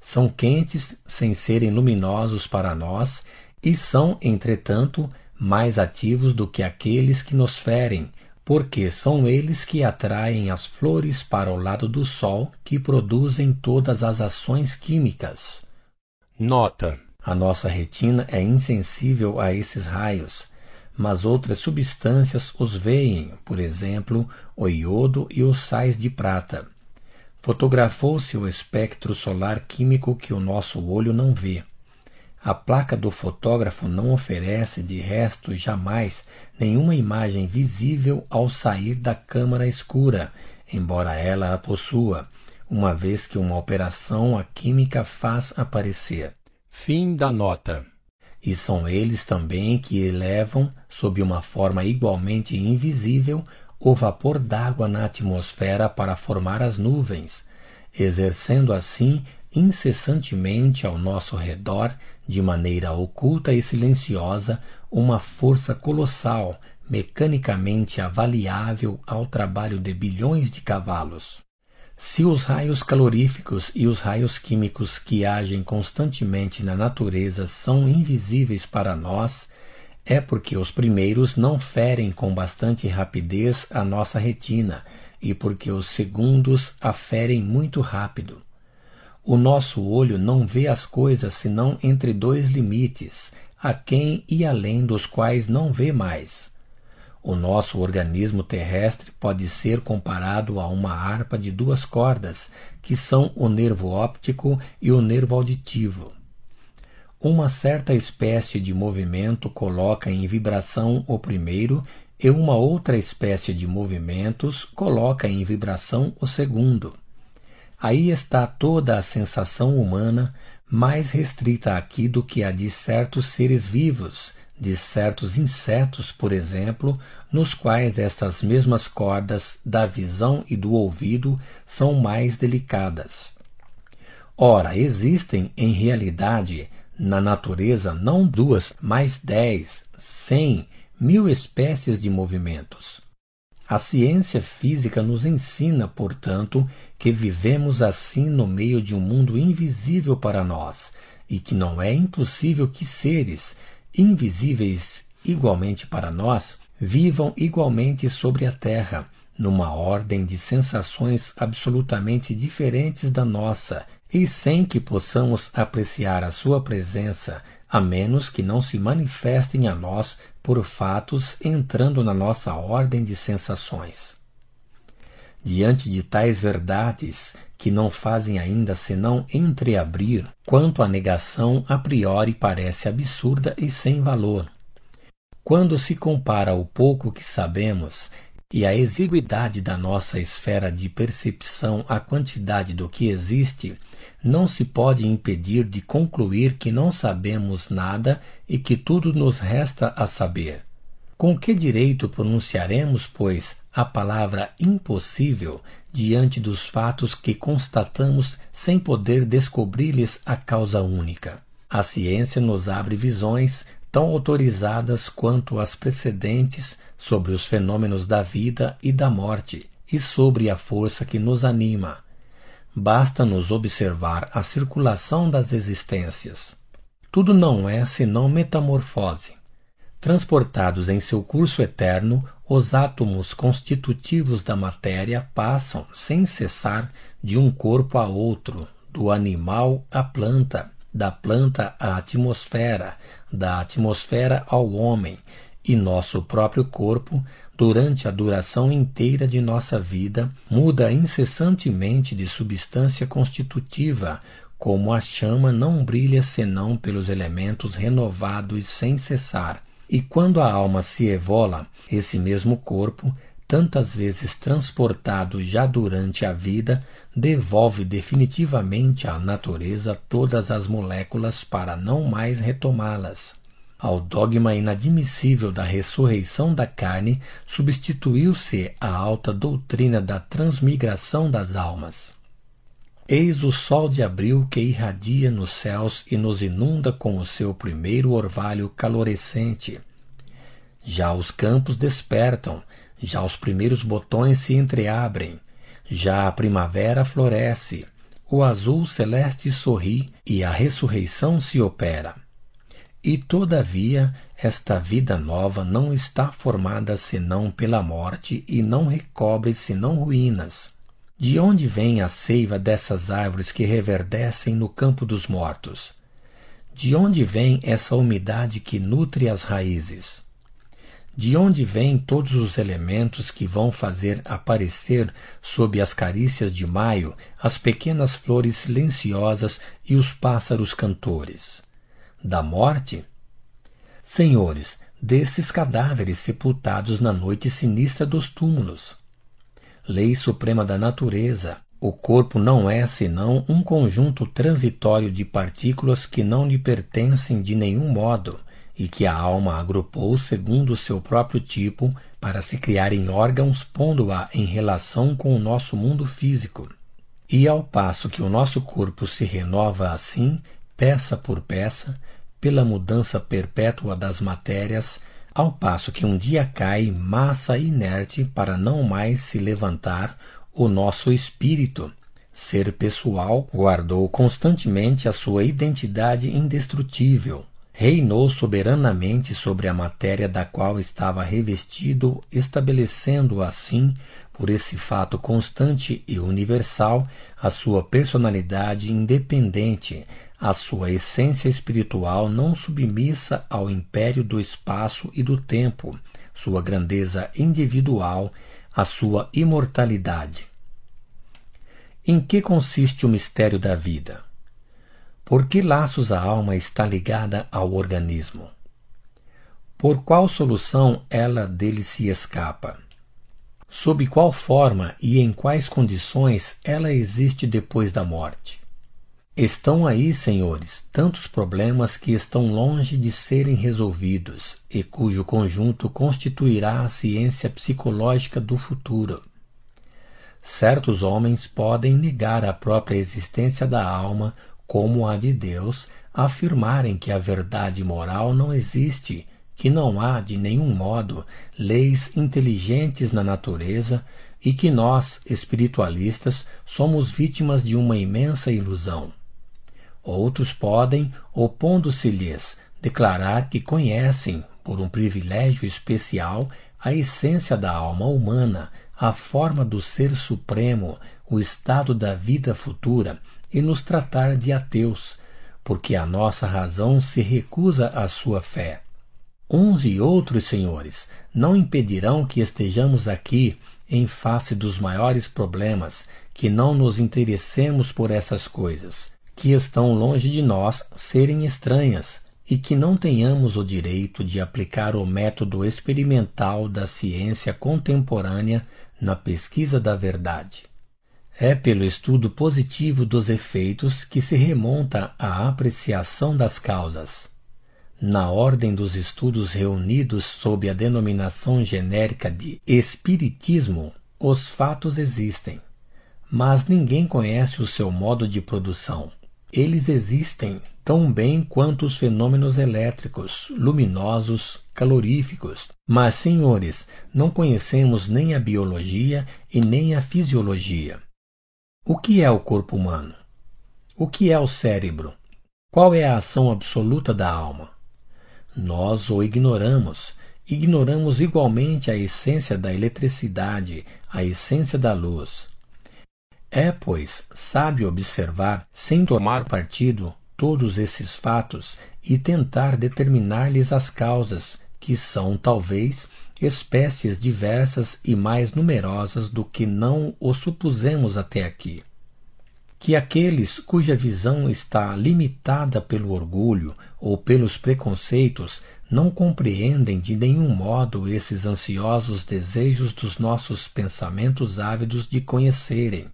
São quentes sem serem luminosos para nós e são, entretanto, mais ativos do que aqueles que nos ferem porque são eles que atraem as flores para o lado do Sol, que produzem todas as ações químicas. Nota: A nossa retina é insensível a esses raios, mas outras substâncias os veem, por exemplo, o iodo e os sais de prata. Fotografou-se o espectro solar químico que o nosso olho não vê. A placa do fotógrafo não oferece de resto jamais nenhuma imagem visível ao sair da câmara escura, embora ela a possua, uma vez que uma operação a química faz aparecer. Fim da nota. E são eles também que elevam, sob uma forma igualmente invisível, o vapor d'água na atmosfera para formar as nuvens, exercendo assim incessantemente ao nosso redor de maneira oculta e silenciosa, uma força colossal, mecanicamente avaliável ao trabalho de bilhões de cavalos. Se os raios caloríficos e os raios químicos que agem constantemente na natureza são invisíveis para nós, é porque os primeiros não ferem com bastante rapidez a nossa retina e porque os segundos a ferem muito rápido. O nosso olho não vê as coisas senão entre dois limites, aquém e além dos quais não vê mais. O nosso organismo terrestre pode ser comparado a uma harpa de duas cordas, que são o nervo óptico e o nervo auditivo. Uma certa espécie de movimento coloca em vibração o primeiro e uma outra espécie de movimentos coloca em vibração o segundo. Aí está toda a sensação humana mais restrita aqui do que a de certos seres vivos, de certos insetos, por exemplo, nos quais estas mesmas cordas da visão e do ouvido são mais delicadas. Ora, existem em realidade na natureza não duas, mas dez, cem, mil espécies de movimentos. A ciência física nos ensina, portanto, que vivemos assim no meio de um mundo invisível para nós e que não é impossível que seres invisíveis igualmente para nós vivam igualmente sobre a Terra, numa ordem de sensações absolutamente diferentes da nossa, e sem que possamos apreciar a sua presença, a menos que não se manifestem a nós por fatos entrando na nossa ordem de sensações. Diante de tais verdades, que não fazem ainda senão entreabrir, quanto a negação a priori parece absurda e sem valor. Quando se compara o pouco que sabemos e a exiguidade da nossa esfera de percepção à quantidade do que existe, não se pode impedir de concluir que não sabemos nada e que tudo nos resta a saber. Com que direito pronunciaremos, pois, a palavra impossível diante dos fatos que constatamos sem poder descobrir-lhes a causa única? A ciência nos abre visões, tão autorizadas quanto as precedentes sobre os fenômenos da vida e da morte e sobre a força que nos anima. Basta-nos observar a circulação das existências. Tudo não é senão metamorfose. Transportados em seu curso eterno, os átomos constitutivos da matéria passam, sem cessar, de um corpo a outro, do animal à planta, da planta à atmosfera, da atmosfera ao homem e nosso próprio corpo, durante a duração inteira de nossa vida, muda incessantemente de substância constitutiva, como a chama não brilha senão pelos elementos renovados sem cessar. E quando a alma se evola, esse mesmo corpo, tantas vezes transportado já durante a vida, devolve definitivamente à natureza todas as moléculas para não mais retomá-las. Ao dogma inadmissível da ressurreição da carne, substituiu-se a alta doutrina da transmigração das almas. Eis o sol de abril que irradia nos céus e nos inunda com o seu primeiro orvalho calorescente. Já os campos despertam, já os primeiros botões se entreabrem, já a primavera floresce, o azul celeste sorri e a ressurreição se opera. E todavia, esta vida nova não está formada senão pela morte e não recobre senão ruínas. De onde vem a seiva dessas árvores que reverdecem no campo dos mortos? De onde vem essa umidade que nutre as raízes? De onde vêm todos os elementos que vão fazer aparecer, sob as carícias de maio, as pequenas flores silenciosas e os pássaros cantores? Da morte? Senhores, desses cadáveres sepultados na noite sinistra dos túmulos. Lei suprema da natureza, o corpo não é senão um conjunto transitório de partículas que não lhe pertencem de nenhum modo e que a alma agrupou segundo o seu próprio tipo para se criar em órgãos, pondo-a em relação com o nosso mundo físico. E ao passo que o nosso corpo se renova assim, peça por peça, pela mudança perpétua das matérias, ao passo que um dia cai massa inerte para não mais se levantar, o nosso espírito, ser pessoal, guardou constantemente a sua identidade indestrutível, reinou soberanamente sobre a matéria da qual estava revestido, estabelecendo assim, por esse fato constante e universal, a sua personalidade independente, a sua essência espiritual não submissa ao império do espaço e do tempo, sua grandeza individual, a sua imortalidade. Em que consiste o mistério da vida? Por que laços a alma está ligada ao organismo? Por qual solução ela dele se escapa? Sob qual forma e em quais condições ela existe depois da morte? Estão aí, senhores, tantos problemas que estão longe de serem resolvidos e cujo conjunto constituirá a ciência psicológica do futuro. Certos homens podem negar a própria existência da alma como a de Deus, afirmarem que a verdade moral não existe, que não há, de nenhum modo, leis inteligentes na natureza e que nós, espiritualistas, somos vítimas de uma imensa ilusão. Outros podem, opondo-se-lhes, declarar que conhecem, por um privilégio especial, a essência da alma humana, a forma do ser supremo, o estado da vida futura, e nos tratar de ateus, porque a nossa razão se recusa à sua fé. Uns e outros senhores não impedirão que estejamos aqui em face dos maiores problemas, que não nos interessemos por essas coisas, que estão longe de nós serem estranhas, e que não tenhamos o direito de aplicar o método experimental da ciência contemporânea na pesquisa da verdade. É pelo estudo positivo dos efeitos que se remonta à apreciação das causas. Na ordem dos estudos reunidos sob a denominação genérica de Espiritismo, os fatos existem, mas ninguém conhece o seu modo de produção. Eles existem tão bem quanto os fenômenos elétricos, luminosos, caloríficos. Mas, senhores, não conhecemos nem a biologia e nem a fisiologia. O que é o corpo humano? O que é o cérebro? Qual é a ação absoluta da alma? Nós o ignoramos. Ignoramos igualmente a essência da eletricidade, a essência da luz. É, pois, sábio observar, sem tomar partido, todos esses fatos e tentar determinar-lhes as causas, que são, talvez, espécies diversas e mais numerosas do que não o supusemos até aqui. Que aqueles cuja visão está limitada pelo orgulho ou pelos preconceitos não compreendem de nenhum modo esses ansiosos desejos dos nossos pensamentos ávidos de conhecerem,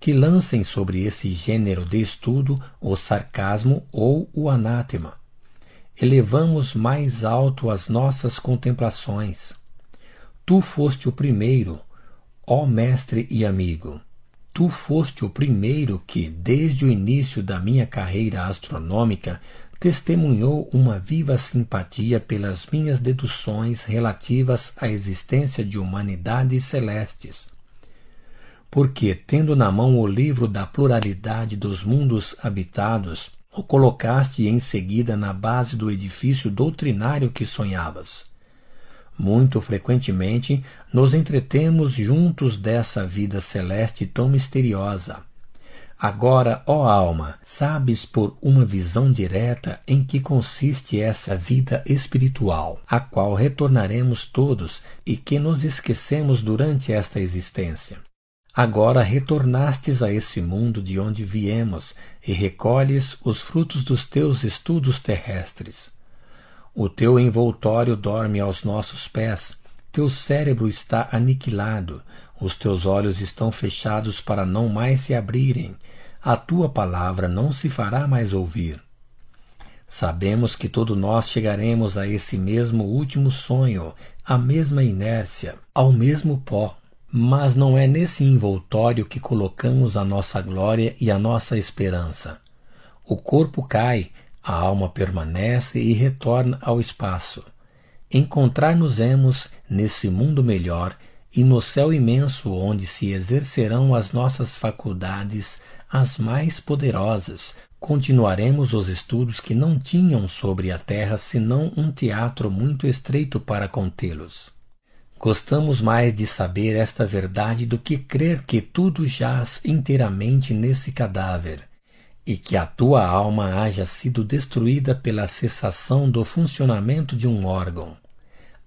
que lancem sobre esse gênero de estudo o sarcasmo ou o anátema. Elevamos mais alto as nossas contemplações. Tu foste o primeiro, ó mestre e amigo. Tu foste o primeiro que, desde o início da minha carreira astronômica, testemunhou uma viva simpatia pelas minhas deduções relativas à existência de humanidades celestes. Porque, tendo na mão o livro da pluralidade dos mundos habitados, o colocaste em seguida na base do edifício doutrinário que sonhavas. Muito frequentemente nos entretemos juntos dessa vida celeste tão misteriosa. Agora, ó alma, sabes por uma visão direta em que consiste essa vida espiritual, a qual retornaremos todos e que nos esquecemos durante esta existência. Agora retornastes a esse mundo de onde viemos e recolhes os frutos dos teus estudos terrestres. O teu envoltório dorme aos nossos pés, teu cérebro está aniquilado, os teus olhos estão fechados para não mais se abrirem, a tua palavra não se fará mais ouvir. Sabemos que todos nós chegaremos a esse mesmo último sonho, à mesma inércia, ao mesmo pó, mas não é nesse envoltório que colocamos a nossa glória e a nossa esperança. O corpo cai, a alma permanece e retorna ao espaço. Encontrar-nos-emos nesse mundo melhor e no céu imenso onde se exercerão as nossas faculdades, as mais poderosas. Continuaremos os estudos que não tinham sobre a terra senão um teatro muito estreito para contê-los. Gostamos mais de saber esta verdade do que crer que tudo jaz inteiramente nesse cadáver e que a tua alma haja sido destruída pela cessação do funcionamento de um órgão.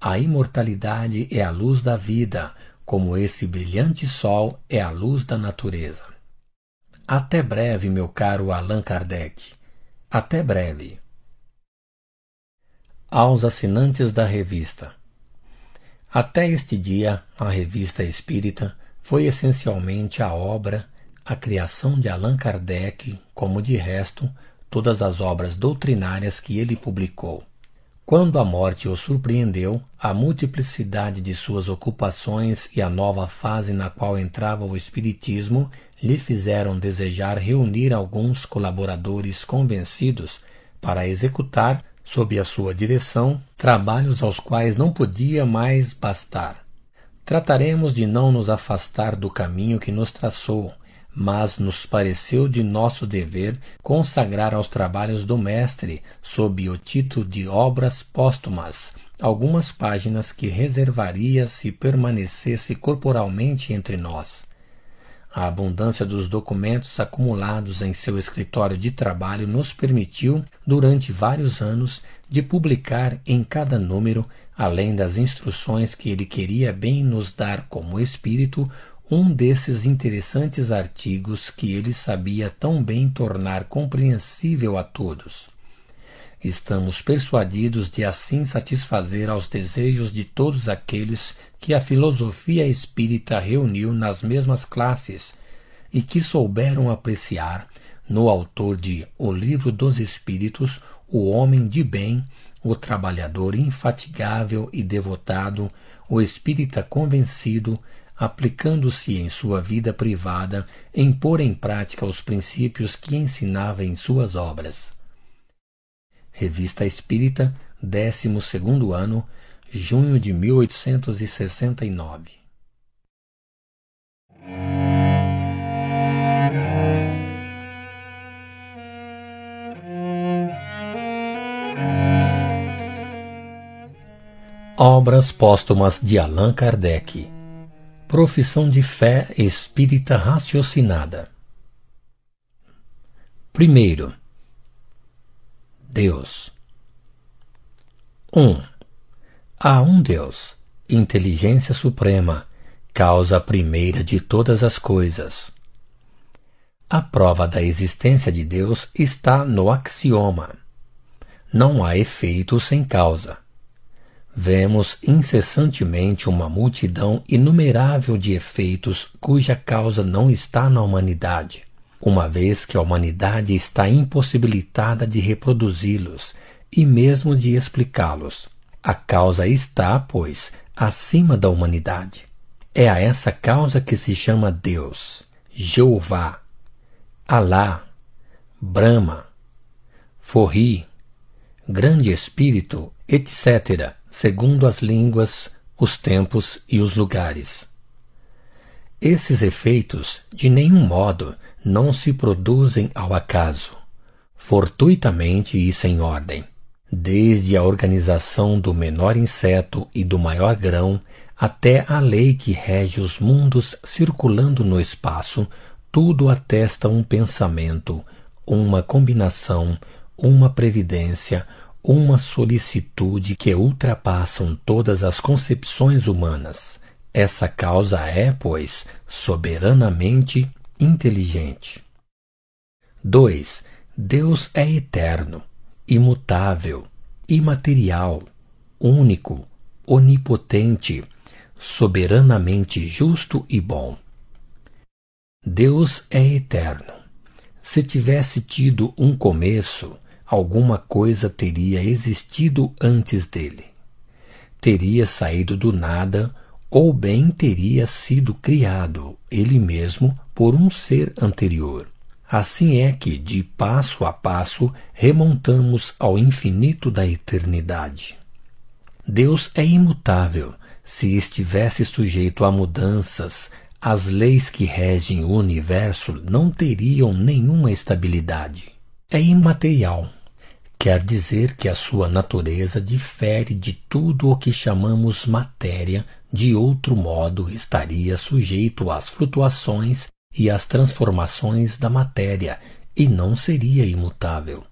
A imortalidade é a luz da vida, como esse brilhante sol é a luz da natureza. Até breve, meu caro Allan Kardec. Até breve. Aos assinantes da revista. Até este dia, a Revista Espírita foi essencialmente a obra a criação de Allan Kardec, como de resto, todas as obras doutrinárias que ele publicou. Quando a morte o surpreendeu, a multiplicidade de suas ocupações e a nova fase na qual entrava o Espiritismo lhe fizeram desejar reunir alguns colaboradores convencidos para executar, sob a sua direção, trabalhos aos quais não podia mais bastar. Trataremos de não nos afastar do caminho que nos traçou, mas nos pareceu de nosso dever consagrar aos trabalhos do mestre, sob o título de Obras Póstumas, algumas páginas que reservaria se permanecesse corporalmente entre nós. A abundância dos documentos acumulados em seu escritório de trabalho nos permitiu, durante vários anos, de publicar em cada número, além das instruções que ele queria bem nos dar como espírito, um desses interessantes artigos que ele sabia tão bem tornar compreensível a todos. Estamos persuadidos de assim satisfazer aos desejos de todos aqueles que a filosofia espírita reuniu nas mesmas classes e que souberam apreciar, no autor de O Livro dos Espíritos, o homem de bem, o trabalhador infatigável e devotado, o espírita convencido, aplicando-se em sua vida privada em pôr em prática os princípios que ensinava em suas obras. Revista Espírita, 12º ano, junho de 1869. Obras póstumas de Allan Kardec Profissão de fé espírita raciocinada. Primeiro, Deus. 1. Um, há um Deus, inteligência suprema, causa primeira de todas as coisas. A prova da existência de Deus está no axioma. Não há efeito sem causa. Vemos incessantemente uma multidão inumerável de efeitos cuja causa não está na humanidade, uma vez que a humanidade está impossibilitada de reproduzi-los e mesmo de explicá-los. A causa está, pois, acima da humanidade. É a essa causa que se chama Deus, Jeová, Alá, Brahma, Forri, Grande Espírito, etc segundo as línguas, os tempos e os lugares. Esses efeitos, de nenhum modo, não se produzem ao acaso, fortuitamente e sem ordem. Desde a organização do menor inseto e do maior grão, até a lei que rege os mundos circulando no espaço, tudo atesta um pensamento, uma combinação, uma previdência, uma solicitude que ultrapassam todas as concepções humanas. Essa causa é, pois, soberanamente inteligente. 2. Deus é eterno, imutável, imaterial, único, onipotente, soberanamente justo e bom. Deus é eterno. Se tivesse tido um começo, alguma coisa teria existido antes dele. Teria saído do nada, ou bem teria sido criado ele mesmo por um ser anterior. Assim é que, de passo a passo, remontamos ao infinito da eternidade. Deus é imutável. Se estivesse sujeito a mudanças, as leis que regem o universo não teriam nenhuma estabilidade. É imaterial, Quer dizer que a sua natureza difere de tudo o que chamamos matéria, de outro modo estaria sujeito às flutuações e às transformações da matéria e não seria imutável.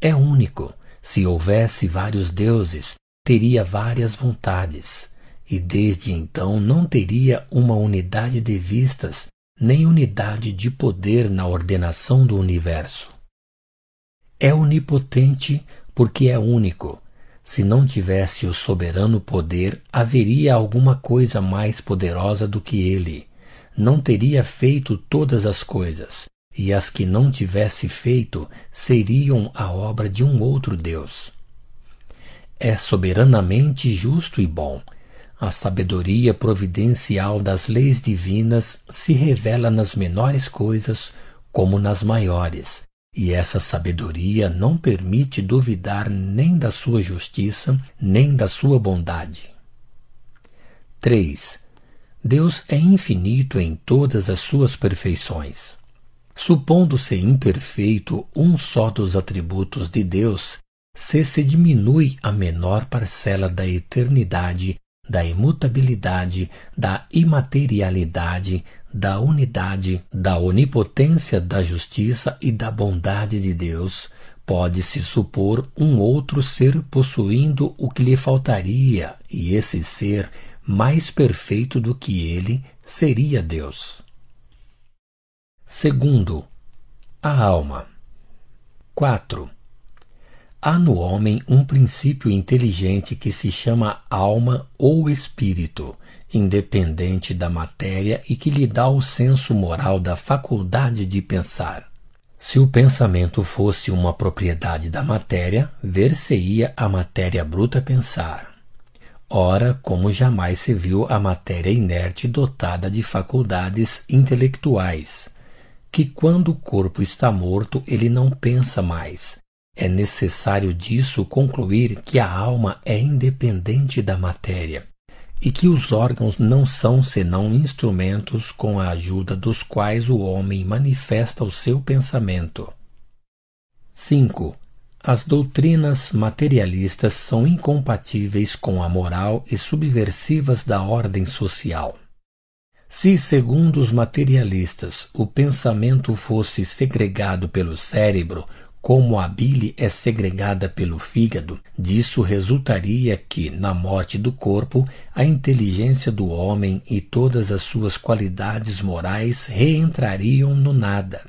É único. Se houvesse vários deuses, teria várias vontades, e desde então não teria uma unidade de vistas, nem unidade de poder na ordenação do universo. É onipotente porque é único. Se não tivesse o soberano poder, haveria alguma coisa mais poderosa do que ele. Não teria feito todas as coisas, e as que não tivesse feito seriam a obra de um outro Deus. É soberanamente justo e bom. A sabedoria providencial das leis divinas se revela nas menores coisas como nas maiores, e essa sabedoria não permite duvidar nem da sua justiça, nem da sua bondade. 3. Deus é infinito em todas as suas perfeições. Supondo-se imperfeito um só dos atributos de Deus, se se diminui a menor parcela da eternidade, da imutabilidade, da imaterialidade, da unidade, da onipotência da justiça e da bondade de Deus, pode-se supor um outro ser possuindo o que lhe faltaria, e esse ser, mais perfeito do que ele, seria Deus. Segundo, a alma. 4. Há no homem um princípio inteligente que se chama alma ou espírito, independente da matéria e que lhe dá o senso moral da faculdade de pensar. Se o pensamento fosse uma propriedade da matéria, ver-se-ia a matéria bruta pensar. Ora, como jamais se viu a matéria inerte dotada de faculdades intelectuais, que quando o corpo está morto ele não pensa mais. É necessário disso concluir que a alma é independente da matéria e que os órgãos não são senão instrumentos com a ajuda dos quais o homem manifesta o seu pensamento. 5. As doutrinas materialistas são incompatíveis com a moral e subversivas da ordem social. Se, segundo os materialistas, o pensamento fosse segregado pelo cérebro, como a bile é segregada pelo fígado, disso resultaria que, na morte do corpo, a inteligência do homem e todas as suas qualidades morais reentrariam no nada.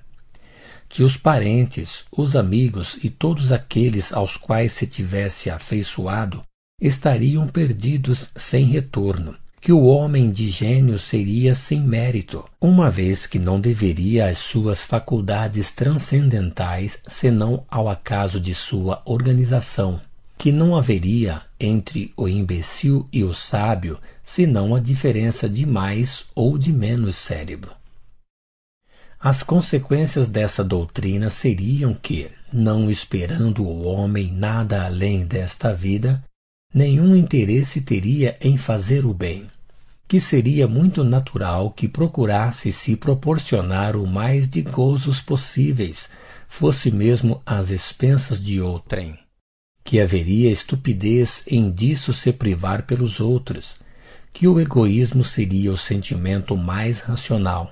Que os parentes, os amigos e todos aqueles aos quais se tivesse afeiçoado estariam perdidos sem retorno que o homem de gênio seria sem mérito, uma vez que não deveria as suas faculdades transcendentais senão ao acaso de sua organização, que não haveria entre o imbecil e o sábio senão a diferença de mais ou de menos cérebro. As consequências dessa doutrina seriam que, não esperando o homem nada além desta vida, nenhum interesse teria em fazer o bem, que seria muito natural que procurasse se proporcionar o mais de gozos possíveis, fosse mesmo às expensas de outrem. Que haveria estupidez em disso se privar pelos outros, que o egoísmo seria o sentimento mais racional,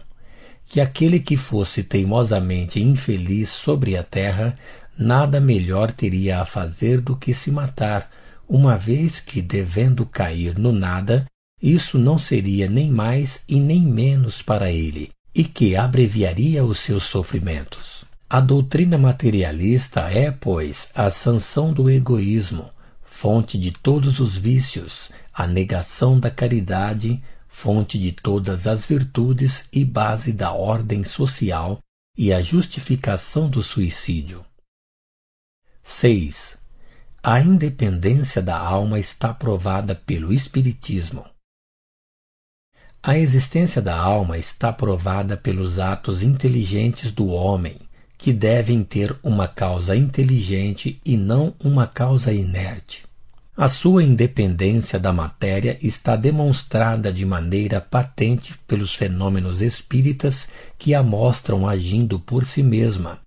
que aquele que fosse teimosamente infeliz sobre a terra nada melhor teria a fazer do que se matar, uma vez que, devendo cair no nada, isso não seria nem mais e nem menos para ele, e que abreviaria os seus sofrimentos. A doutrina materialista é, pois, a sanção do egoísmo, fonte de todos os vícios, a negação da caridade, fonte de todas as virtudes e base da ordem social, e a justificação do suicídio. 6. A independência da alma está provada pelo Espiritismo. A existência da alma está provada pelos atos inteligentes do homem, que devem ter uma causa inteligente e não uma causa inerte. A sua independência da matéria está demonstrada de maneira patente pelos fenômenos espíritas que a mostram agindo por si mesma,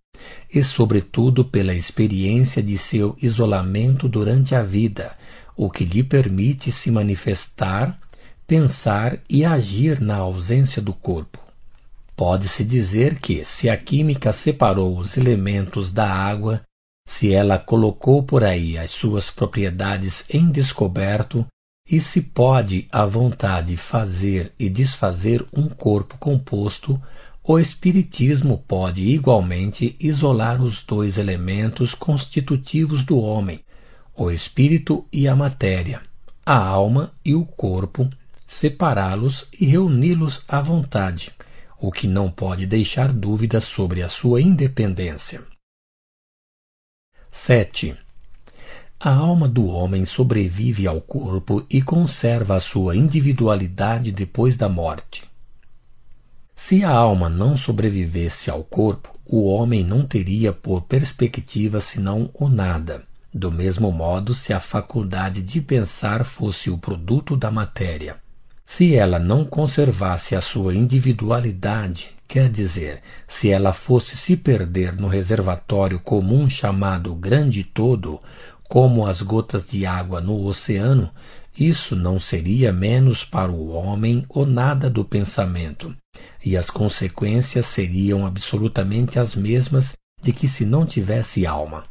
e sobretudo pela experiência de seu isolamento durante a vida, o que lhe permite se manifestar pensar e agir na ausência do corpo. Pode-se dizer que, se a química separou os elementos da água, se ela colocou por aí as suas propriedades em descoberto, e se pode à vontade fazer e desfazer um corpo composto, o Espiritismo pode igualmente isolar os dois elementos constitutivos do homem, o espírito e a matéria, a alma e o corpo, separá-los e reuni-los à vontade, o que não pode deixar dúvidas sobre a sua independência. 7. A alma do homem sobrevive ao corpo e conserva a sua individualidade depois da morte. Se a alma não sobrevivesse ao corpo, o homem não teria por perspectiva senão o nada. Do mesmo modo, se a faculdade de pensar fosse o produto da matéria, se ela não conservasse a sua individualidade, quer dizer, se ela fosse se perder no reservatório comum chamado Grande Todo, como as gotas de água no oceano, isso não seria menos para o homem ou nada do pensamento, e as consequências seriam absolutamente as mesmas de que se não tivesse alma.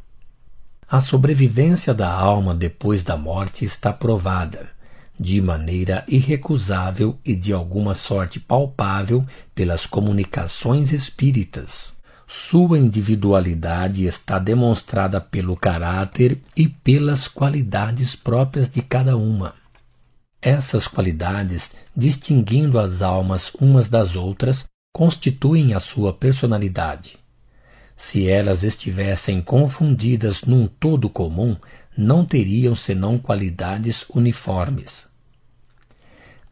A sobrevivência da alma depois da morte está provada de maneira irrecusável e de alguma sorte palpável pelas comunicações espíritas. Sua individualidade está demonstrada pelo caráter e pelas qualidades próprias de cada uma. Essas qualidades, distinguindo as almas umas das outras, constituem a sua personalidade. Se elas estivessem confundidas num todo comum, não teriam senão qualidades uniformes.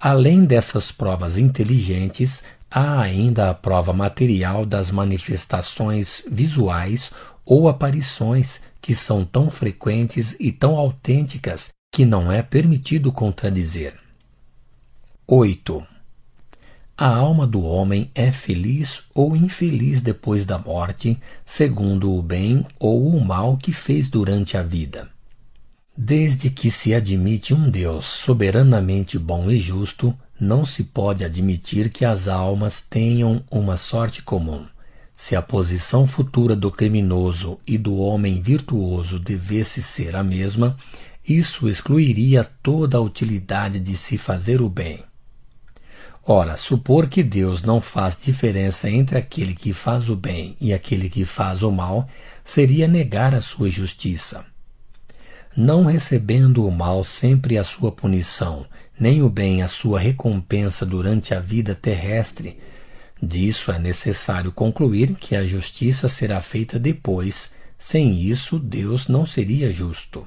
Além dessas provas inteligentes, há ainda a prova material das manifestações visuais ou aparições que são tão frequentes e tão autênticas que não é permitido contradizer. 8. A alma do homem é feliz ou infeliz depois da morte, segundo o bem ou o mal que fez durante a vida. Desde que se admite um Deus soberanamente bom e justo, não se pode admitir que as almas tenham uma sorte comum. Se a posição futura do criminoso e do homem virtuoso devesse ser a mesma, isso excluiria toda a utilidade de se fazer o bem. Ora, supor que Deus não faz diferença entre aquele que faz o bem e aquele que faz o mal seria negar a sua justiça não recebendo o mal sempre a sua punição, nem o bem a sua recompensa durante a vida terrestre. Disso é necessário concluir que a justiça será feita depois, sem isso Deus não seria justo.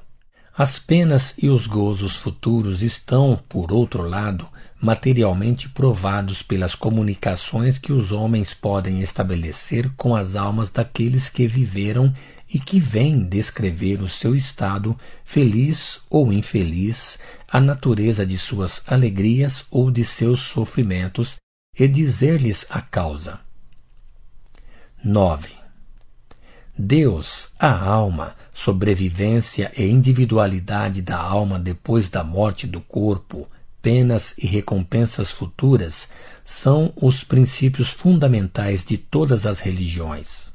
As penas e os gozos futuros estão, por outro lado, materialmente provados pelas comunicações que os homens podem estabelecer com as almas daqueles que viveram e que vem descrever o seu estado, feliz ou infeliz, a natureza de suas alegrias ou de seus sofrimentos e dizer-lhes a causa. 9. Deus, a alma, sobrevivência e individualidade da alma depois da morte do corpo, penas e recompensas futuras, são os princípios fundamentais de todas as religiões.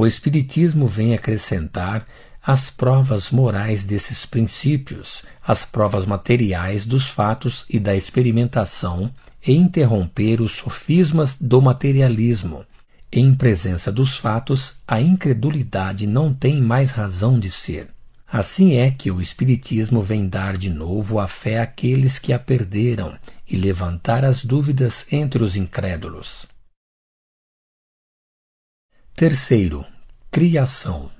O Espiritismo vem acrescentar as provas morais desses princípios, as provas materiais dos fatos e da experimentação e interromper os sofismas do materialismo. Em presença dos fatos, a incredulidade não tem mais razão de ser. Assim é que o Espiritismo vem dar de novo a fé àqueles que a perderam e levantar as dúvidas entre os incrédulos. Terceiro, criação.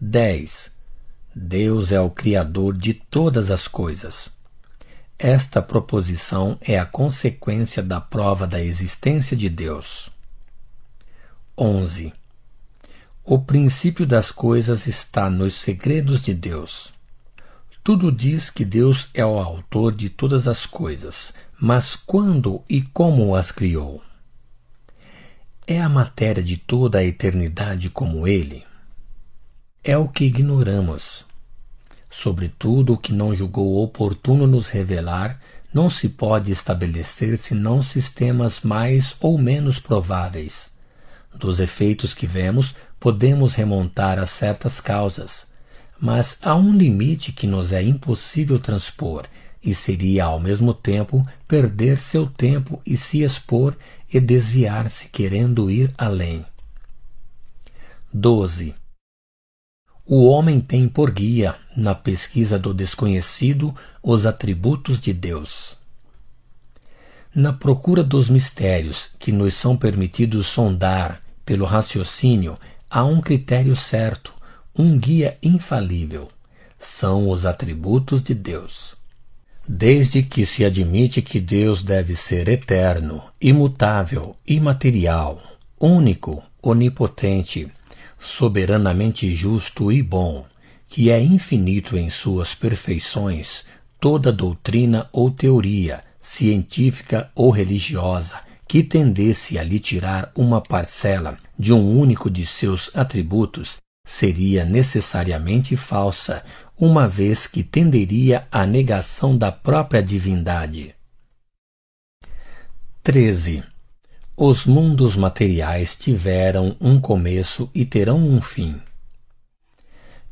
10. Deus é o Criador de todas as coisas. Esta proposição é a consequência da prova da existência de Deus. 11. O princípio das coisas está nos segredos de Deus. Tudo diz que Deus é o autor de todas as coisas, mas quando e como as criou? É a matéria de toda a eternidade como ele? É o que ignoramos. Sobretudo o que não julgou oportuno nos revelar, não se pode estabelecer senão sistemas mais ou menos prováveis. Dos efeitos que vemos, podemos remontar a certas causas, mas há um limite que nos é impossível transpor e seria ao mesmo tempo perder seu tempo e se expor e desviar-se querendo ir além. 12. O homem tem por guia, na pesquisa do desconhecido, os atributos de Deus. Na procura dos mistérios que nos são permitidos sondar pelo raciocínio, há um critério certo, um guia infalível. São os atributos de Deus desde que se admite que Deus deve ser eterno, imutável, imaterial, único, onipotente, soberanamente justo e bom, que é infinito em suas perfeições, toda doutrina ou teoria, científica ou religiosa, que tendesse a lhe tirar uma parcela de um único de seus atributos seria necessariamente falsa uma vez que tenderia à negação da própria divindade. 13. Os mundos materiais tiveram um começo e terão um fim.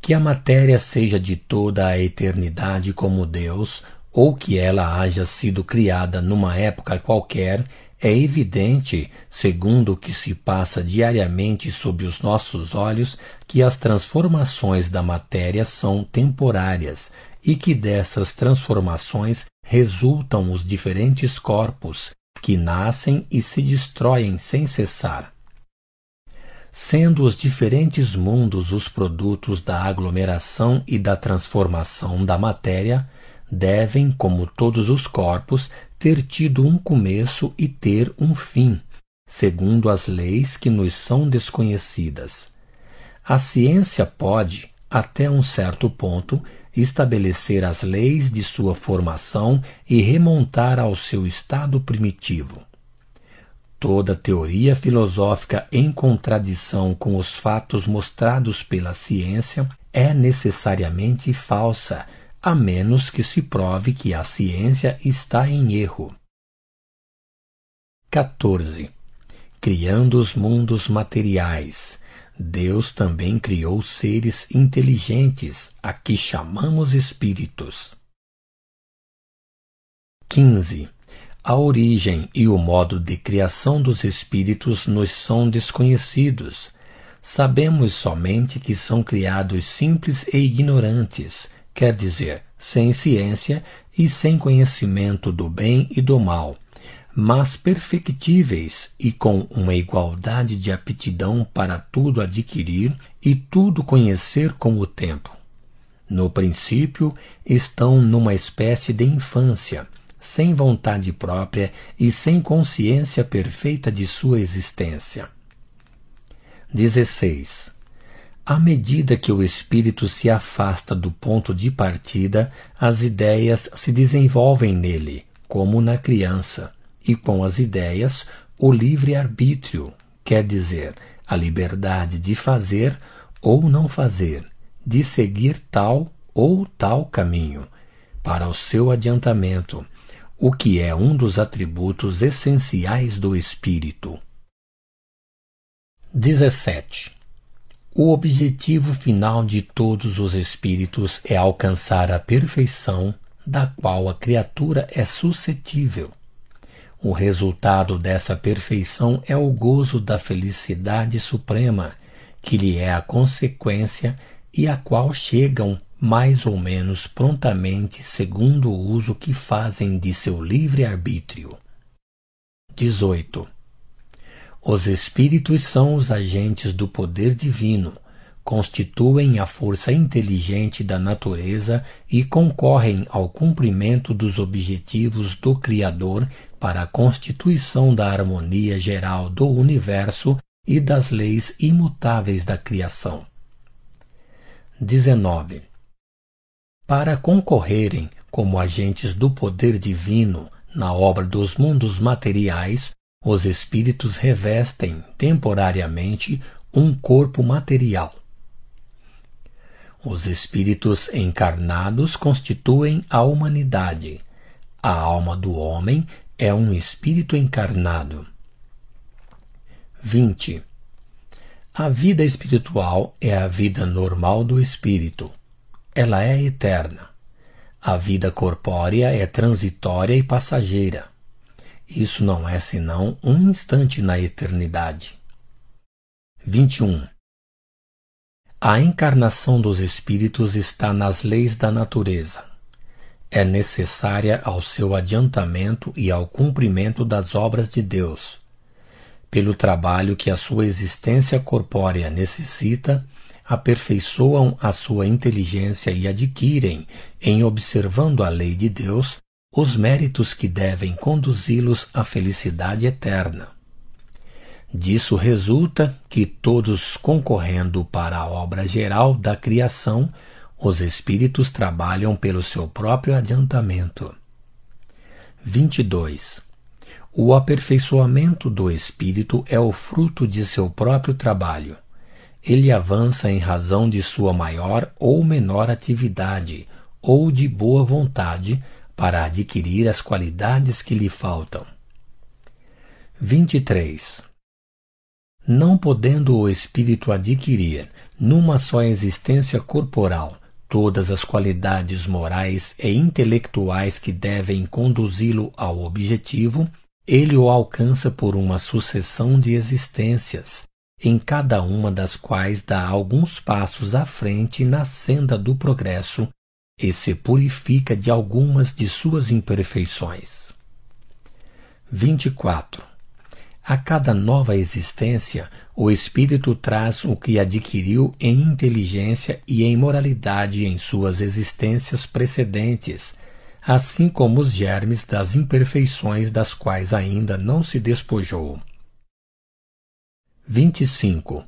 Que a matéria seja de toda a eternidade como Deus, ou que ela haja sido criada numa época qualquer é evidente, segundo o que se passa diariamente sob os nossos olhos, que as transformações da matéria são temporárias e que dessas transformações resultam os diferentes corpos, que nascem e se destroem sem cessar. Sendo os diferentes mundos os produtos da aglomeração e da transformação da matéria, devem, como todos os corpos, ter tido um começo e ter um fim, segundo as leis que nos são desconhecidas. A ciência pode, até um certo ponto, estabelecer as leis de sua formação e remontar ao seu estado primitivo. Toda teoria filosófica em contradição com os fatos mostrados pela ciência é necessariamente falsa a menos que se prove que a ciência está em erro. 14. Criando os mundos materiais, Deus também criou seres inteligentes, a que chamamos espíritos. 15. A origem e o modo de criação dos espíritos nos são desconhecidos. Sabemos somente que são criados simples e ignorantes, quer dizer, sem ciência e sem conhecimento do bem e do mal, mas perfectíveis e com uma igualdade de aptidão para tudo adquirir e tudo conhecer com o tempo. No princípio, estão numa espécie de infância, sem vontade própria e sem consciência perfeita de sua existência. 16. À medida que o espírito se afasta do ponto de partida, as ideias se desenvolvem nele, como na criança, e com as ideias, o livre-arbítrio, quer dizer, a liberdade de fazer ou não fazer, de seguir tal ou tal caminho, para o seu adiantamento, o que é um dos atributos essenciais do espírito. 17. O objetivo final de todos os espíritos é alcançar a perfeição da qual a criatura é suscetível. O resultado dessa perfeição é o gozo da felicidade suprema, que lhe é a consequência e a qual chegam mais ou menos prontamente segundo o uso que fazem de seu livre arbítrio. 18. Os espíritos são os agentes do poder divino, constituem a força inteligente da natureza e concorrem ao cumprimento dos objetivos do Criador para a constituição da harmonia geral do universo e das leis imutáveis da criação. 19. Para concorrerem como agentes do poder divino na obra dos mundos materiais, os espíritos revestem temporariamente um corpo material. Os espíritos encarnados constituem a humanidade. A alma do homem é um espírito encarnado. 20. A vida espiritual é a vida normal do espírito. Ela é eterna. A vida corpórea é transitória e passageira. Isso não é senão um instante na eternidade. 21. A encarnação dos espíritos está nas leis da natureza. É necessária ao seu adiantamento e ao cumprimento das obras de Deus. Pelo trabalho que a sua existência corpórea necessita, aperfeiçoam a sua inteligência e adquirem, em observando a lei de Deus, os méritos que devem conduzi-los à felicidade eterna. Disso resulta que todos concorrendo para a obra geral da criação, os espíritos trabalham pelo seu próprio adiantamento. 22. O aperfeiçoamento do espírito é o fruto de seu próprio trabalho. Ele avança em razão de sua maior ou menor atividade, ou de boa vontade, para adquirir as qualidades que lhe faltam. 23. Não podendo o espírito adquirir, numa só existência corporal, todas as qualidades morais e intelectuais que devem conduzi-lo ao objetivo, ele o alcança por uma sucessão de existências, em cada uma das quais dá alguns passos à frente na senda do progresso e se purifica de algumas de suas imperfeições. 24. A cada nova existência, o espírito traz o que adquiriu em inteligência e em moralidade em suas existências precedentes, assim como os germes das imperfeições das quais ainda não se despojou. 25.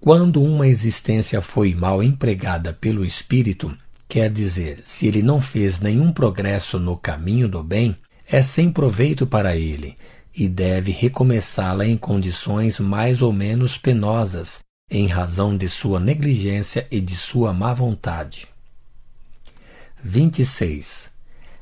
Quando uma existência foi mal empregada pelo espírito, Quer dizer, se ele não fez nenhum progresso no caminho do bem, é sem proveito para ele e deve recomeçá-la em condições mais ou menos penosas, em razão de sua negligência e de sua má vontade. 26.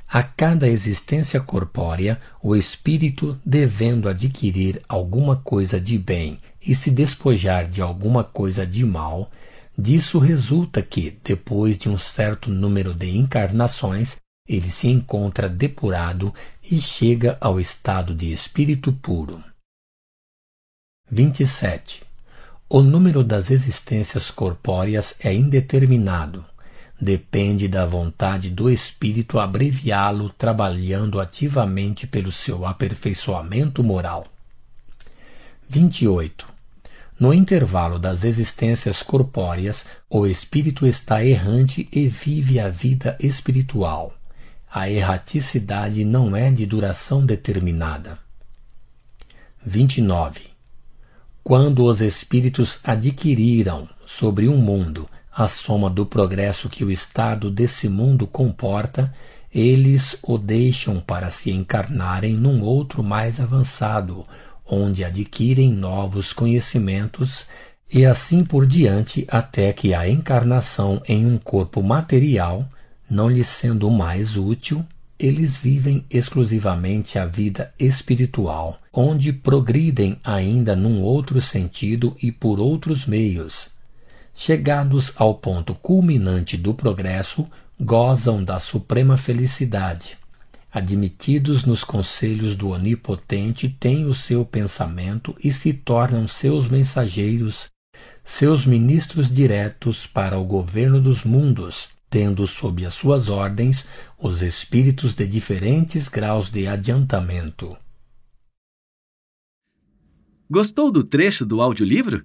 A cada existência corpórea, o espírito, devendo adquirir alguma coisa de bem e se despojar de alguma coisa de mal, Disso resulta que, depois de um certo número de encarnações, ele se encontra depurado e chega ao estado de espírito puro. 27. O número das existências corpóreas é indeterminado. Depende da vontade do espírito abreviá-lo trabalhando ativamente pelo seu aperfeiçoamento moral. 28. No intervalo das existências corpóreas, o espírito está errante e vive a vida espiritual. A erraticidade não é de duração determinada. 29. Quando os espíritos adquiriram sobre um mundo a soma do progresso que o estado desse mundo comporta, eles o deixam para se encarnarem num outro mais avançado, onde adquirem novos conhecimentos e assim por diante até que a encarnação em um corpo material, não lhes sendo mais útil, eles vivem exclusivamente a vida espiritual, onde progridem ainda num outro sentido e por outros meios. Chegados ao ponto culminante do progresso, gozam da suprema felicidade admitidos nos conselhos do Onipotente, têm o seu pensamento e se tornam seus mensageiros, seus ministros diretos para o governo dos mundos, tendo sob as suas ordens os espíritos de diferentes graus de adiantamento. Gostou do trecho do audiolivro?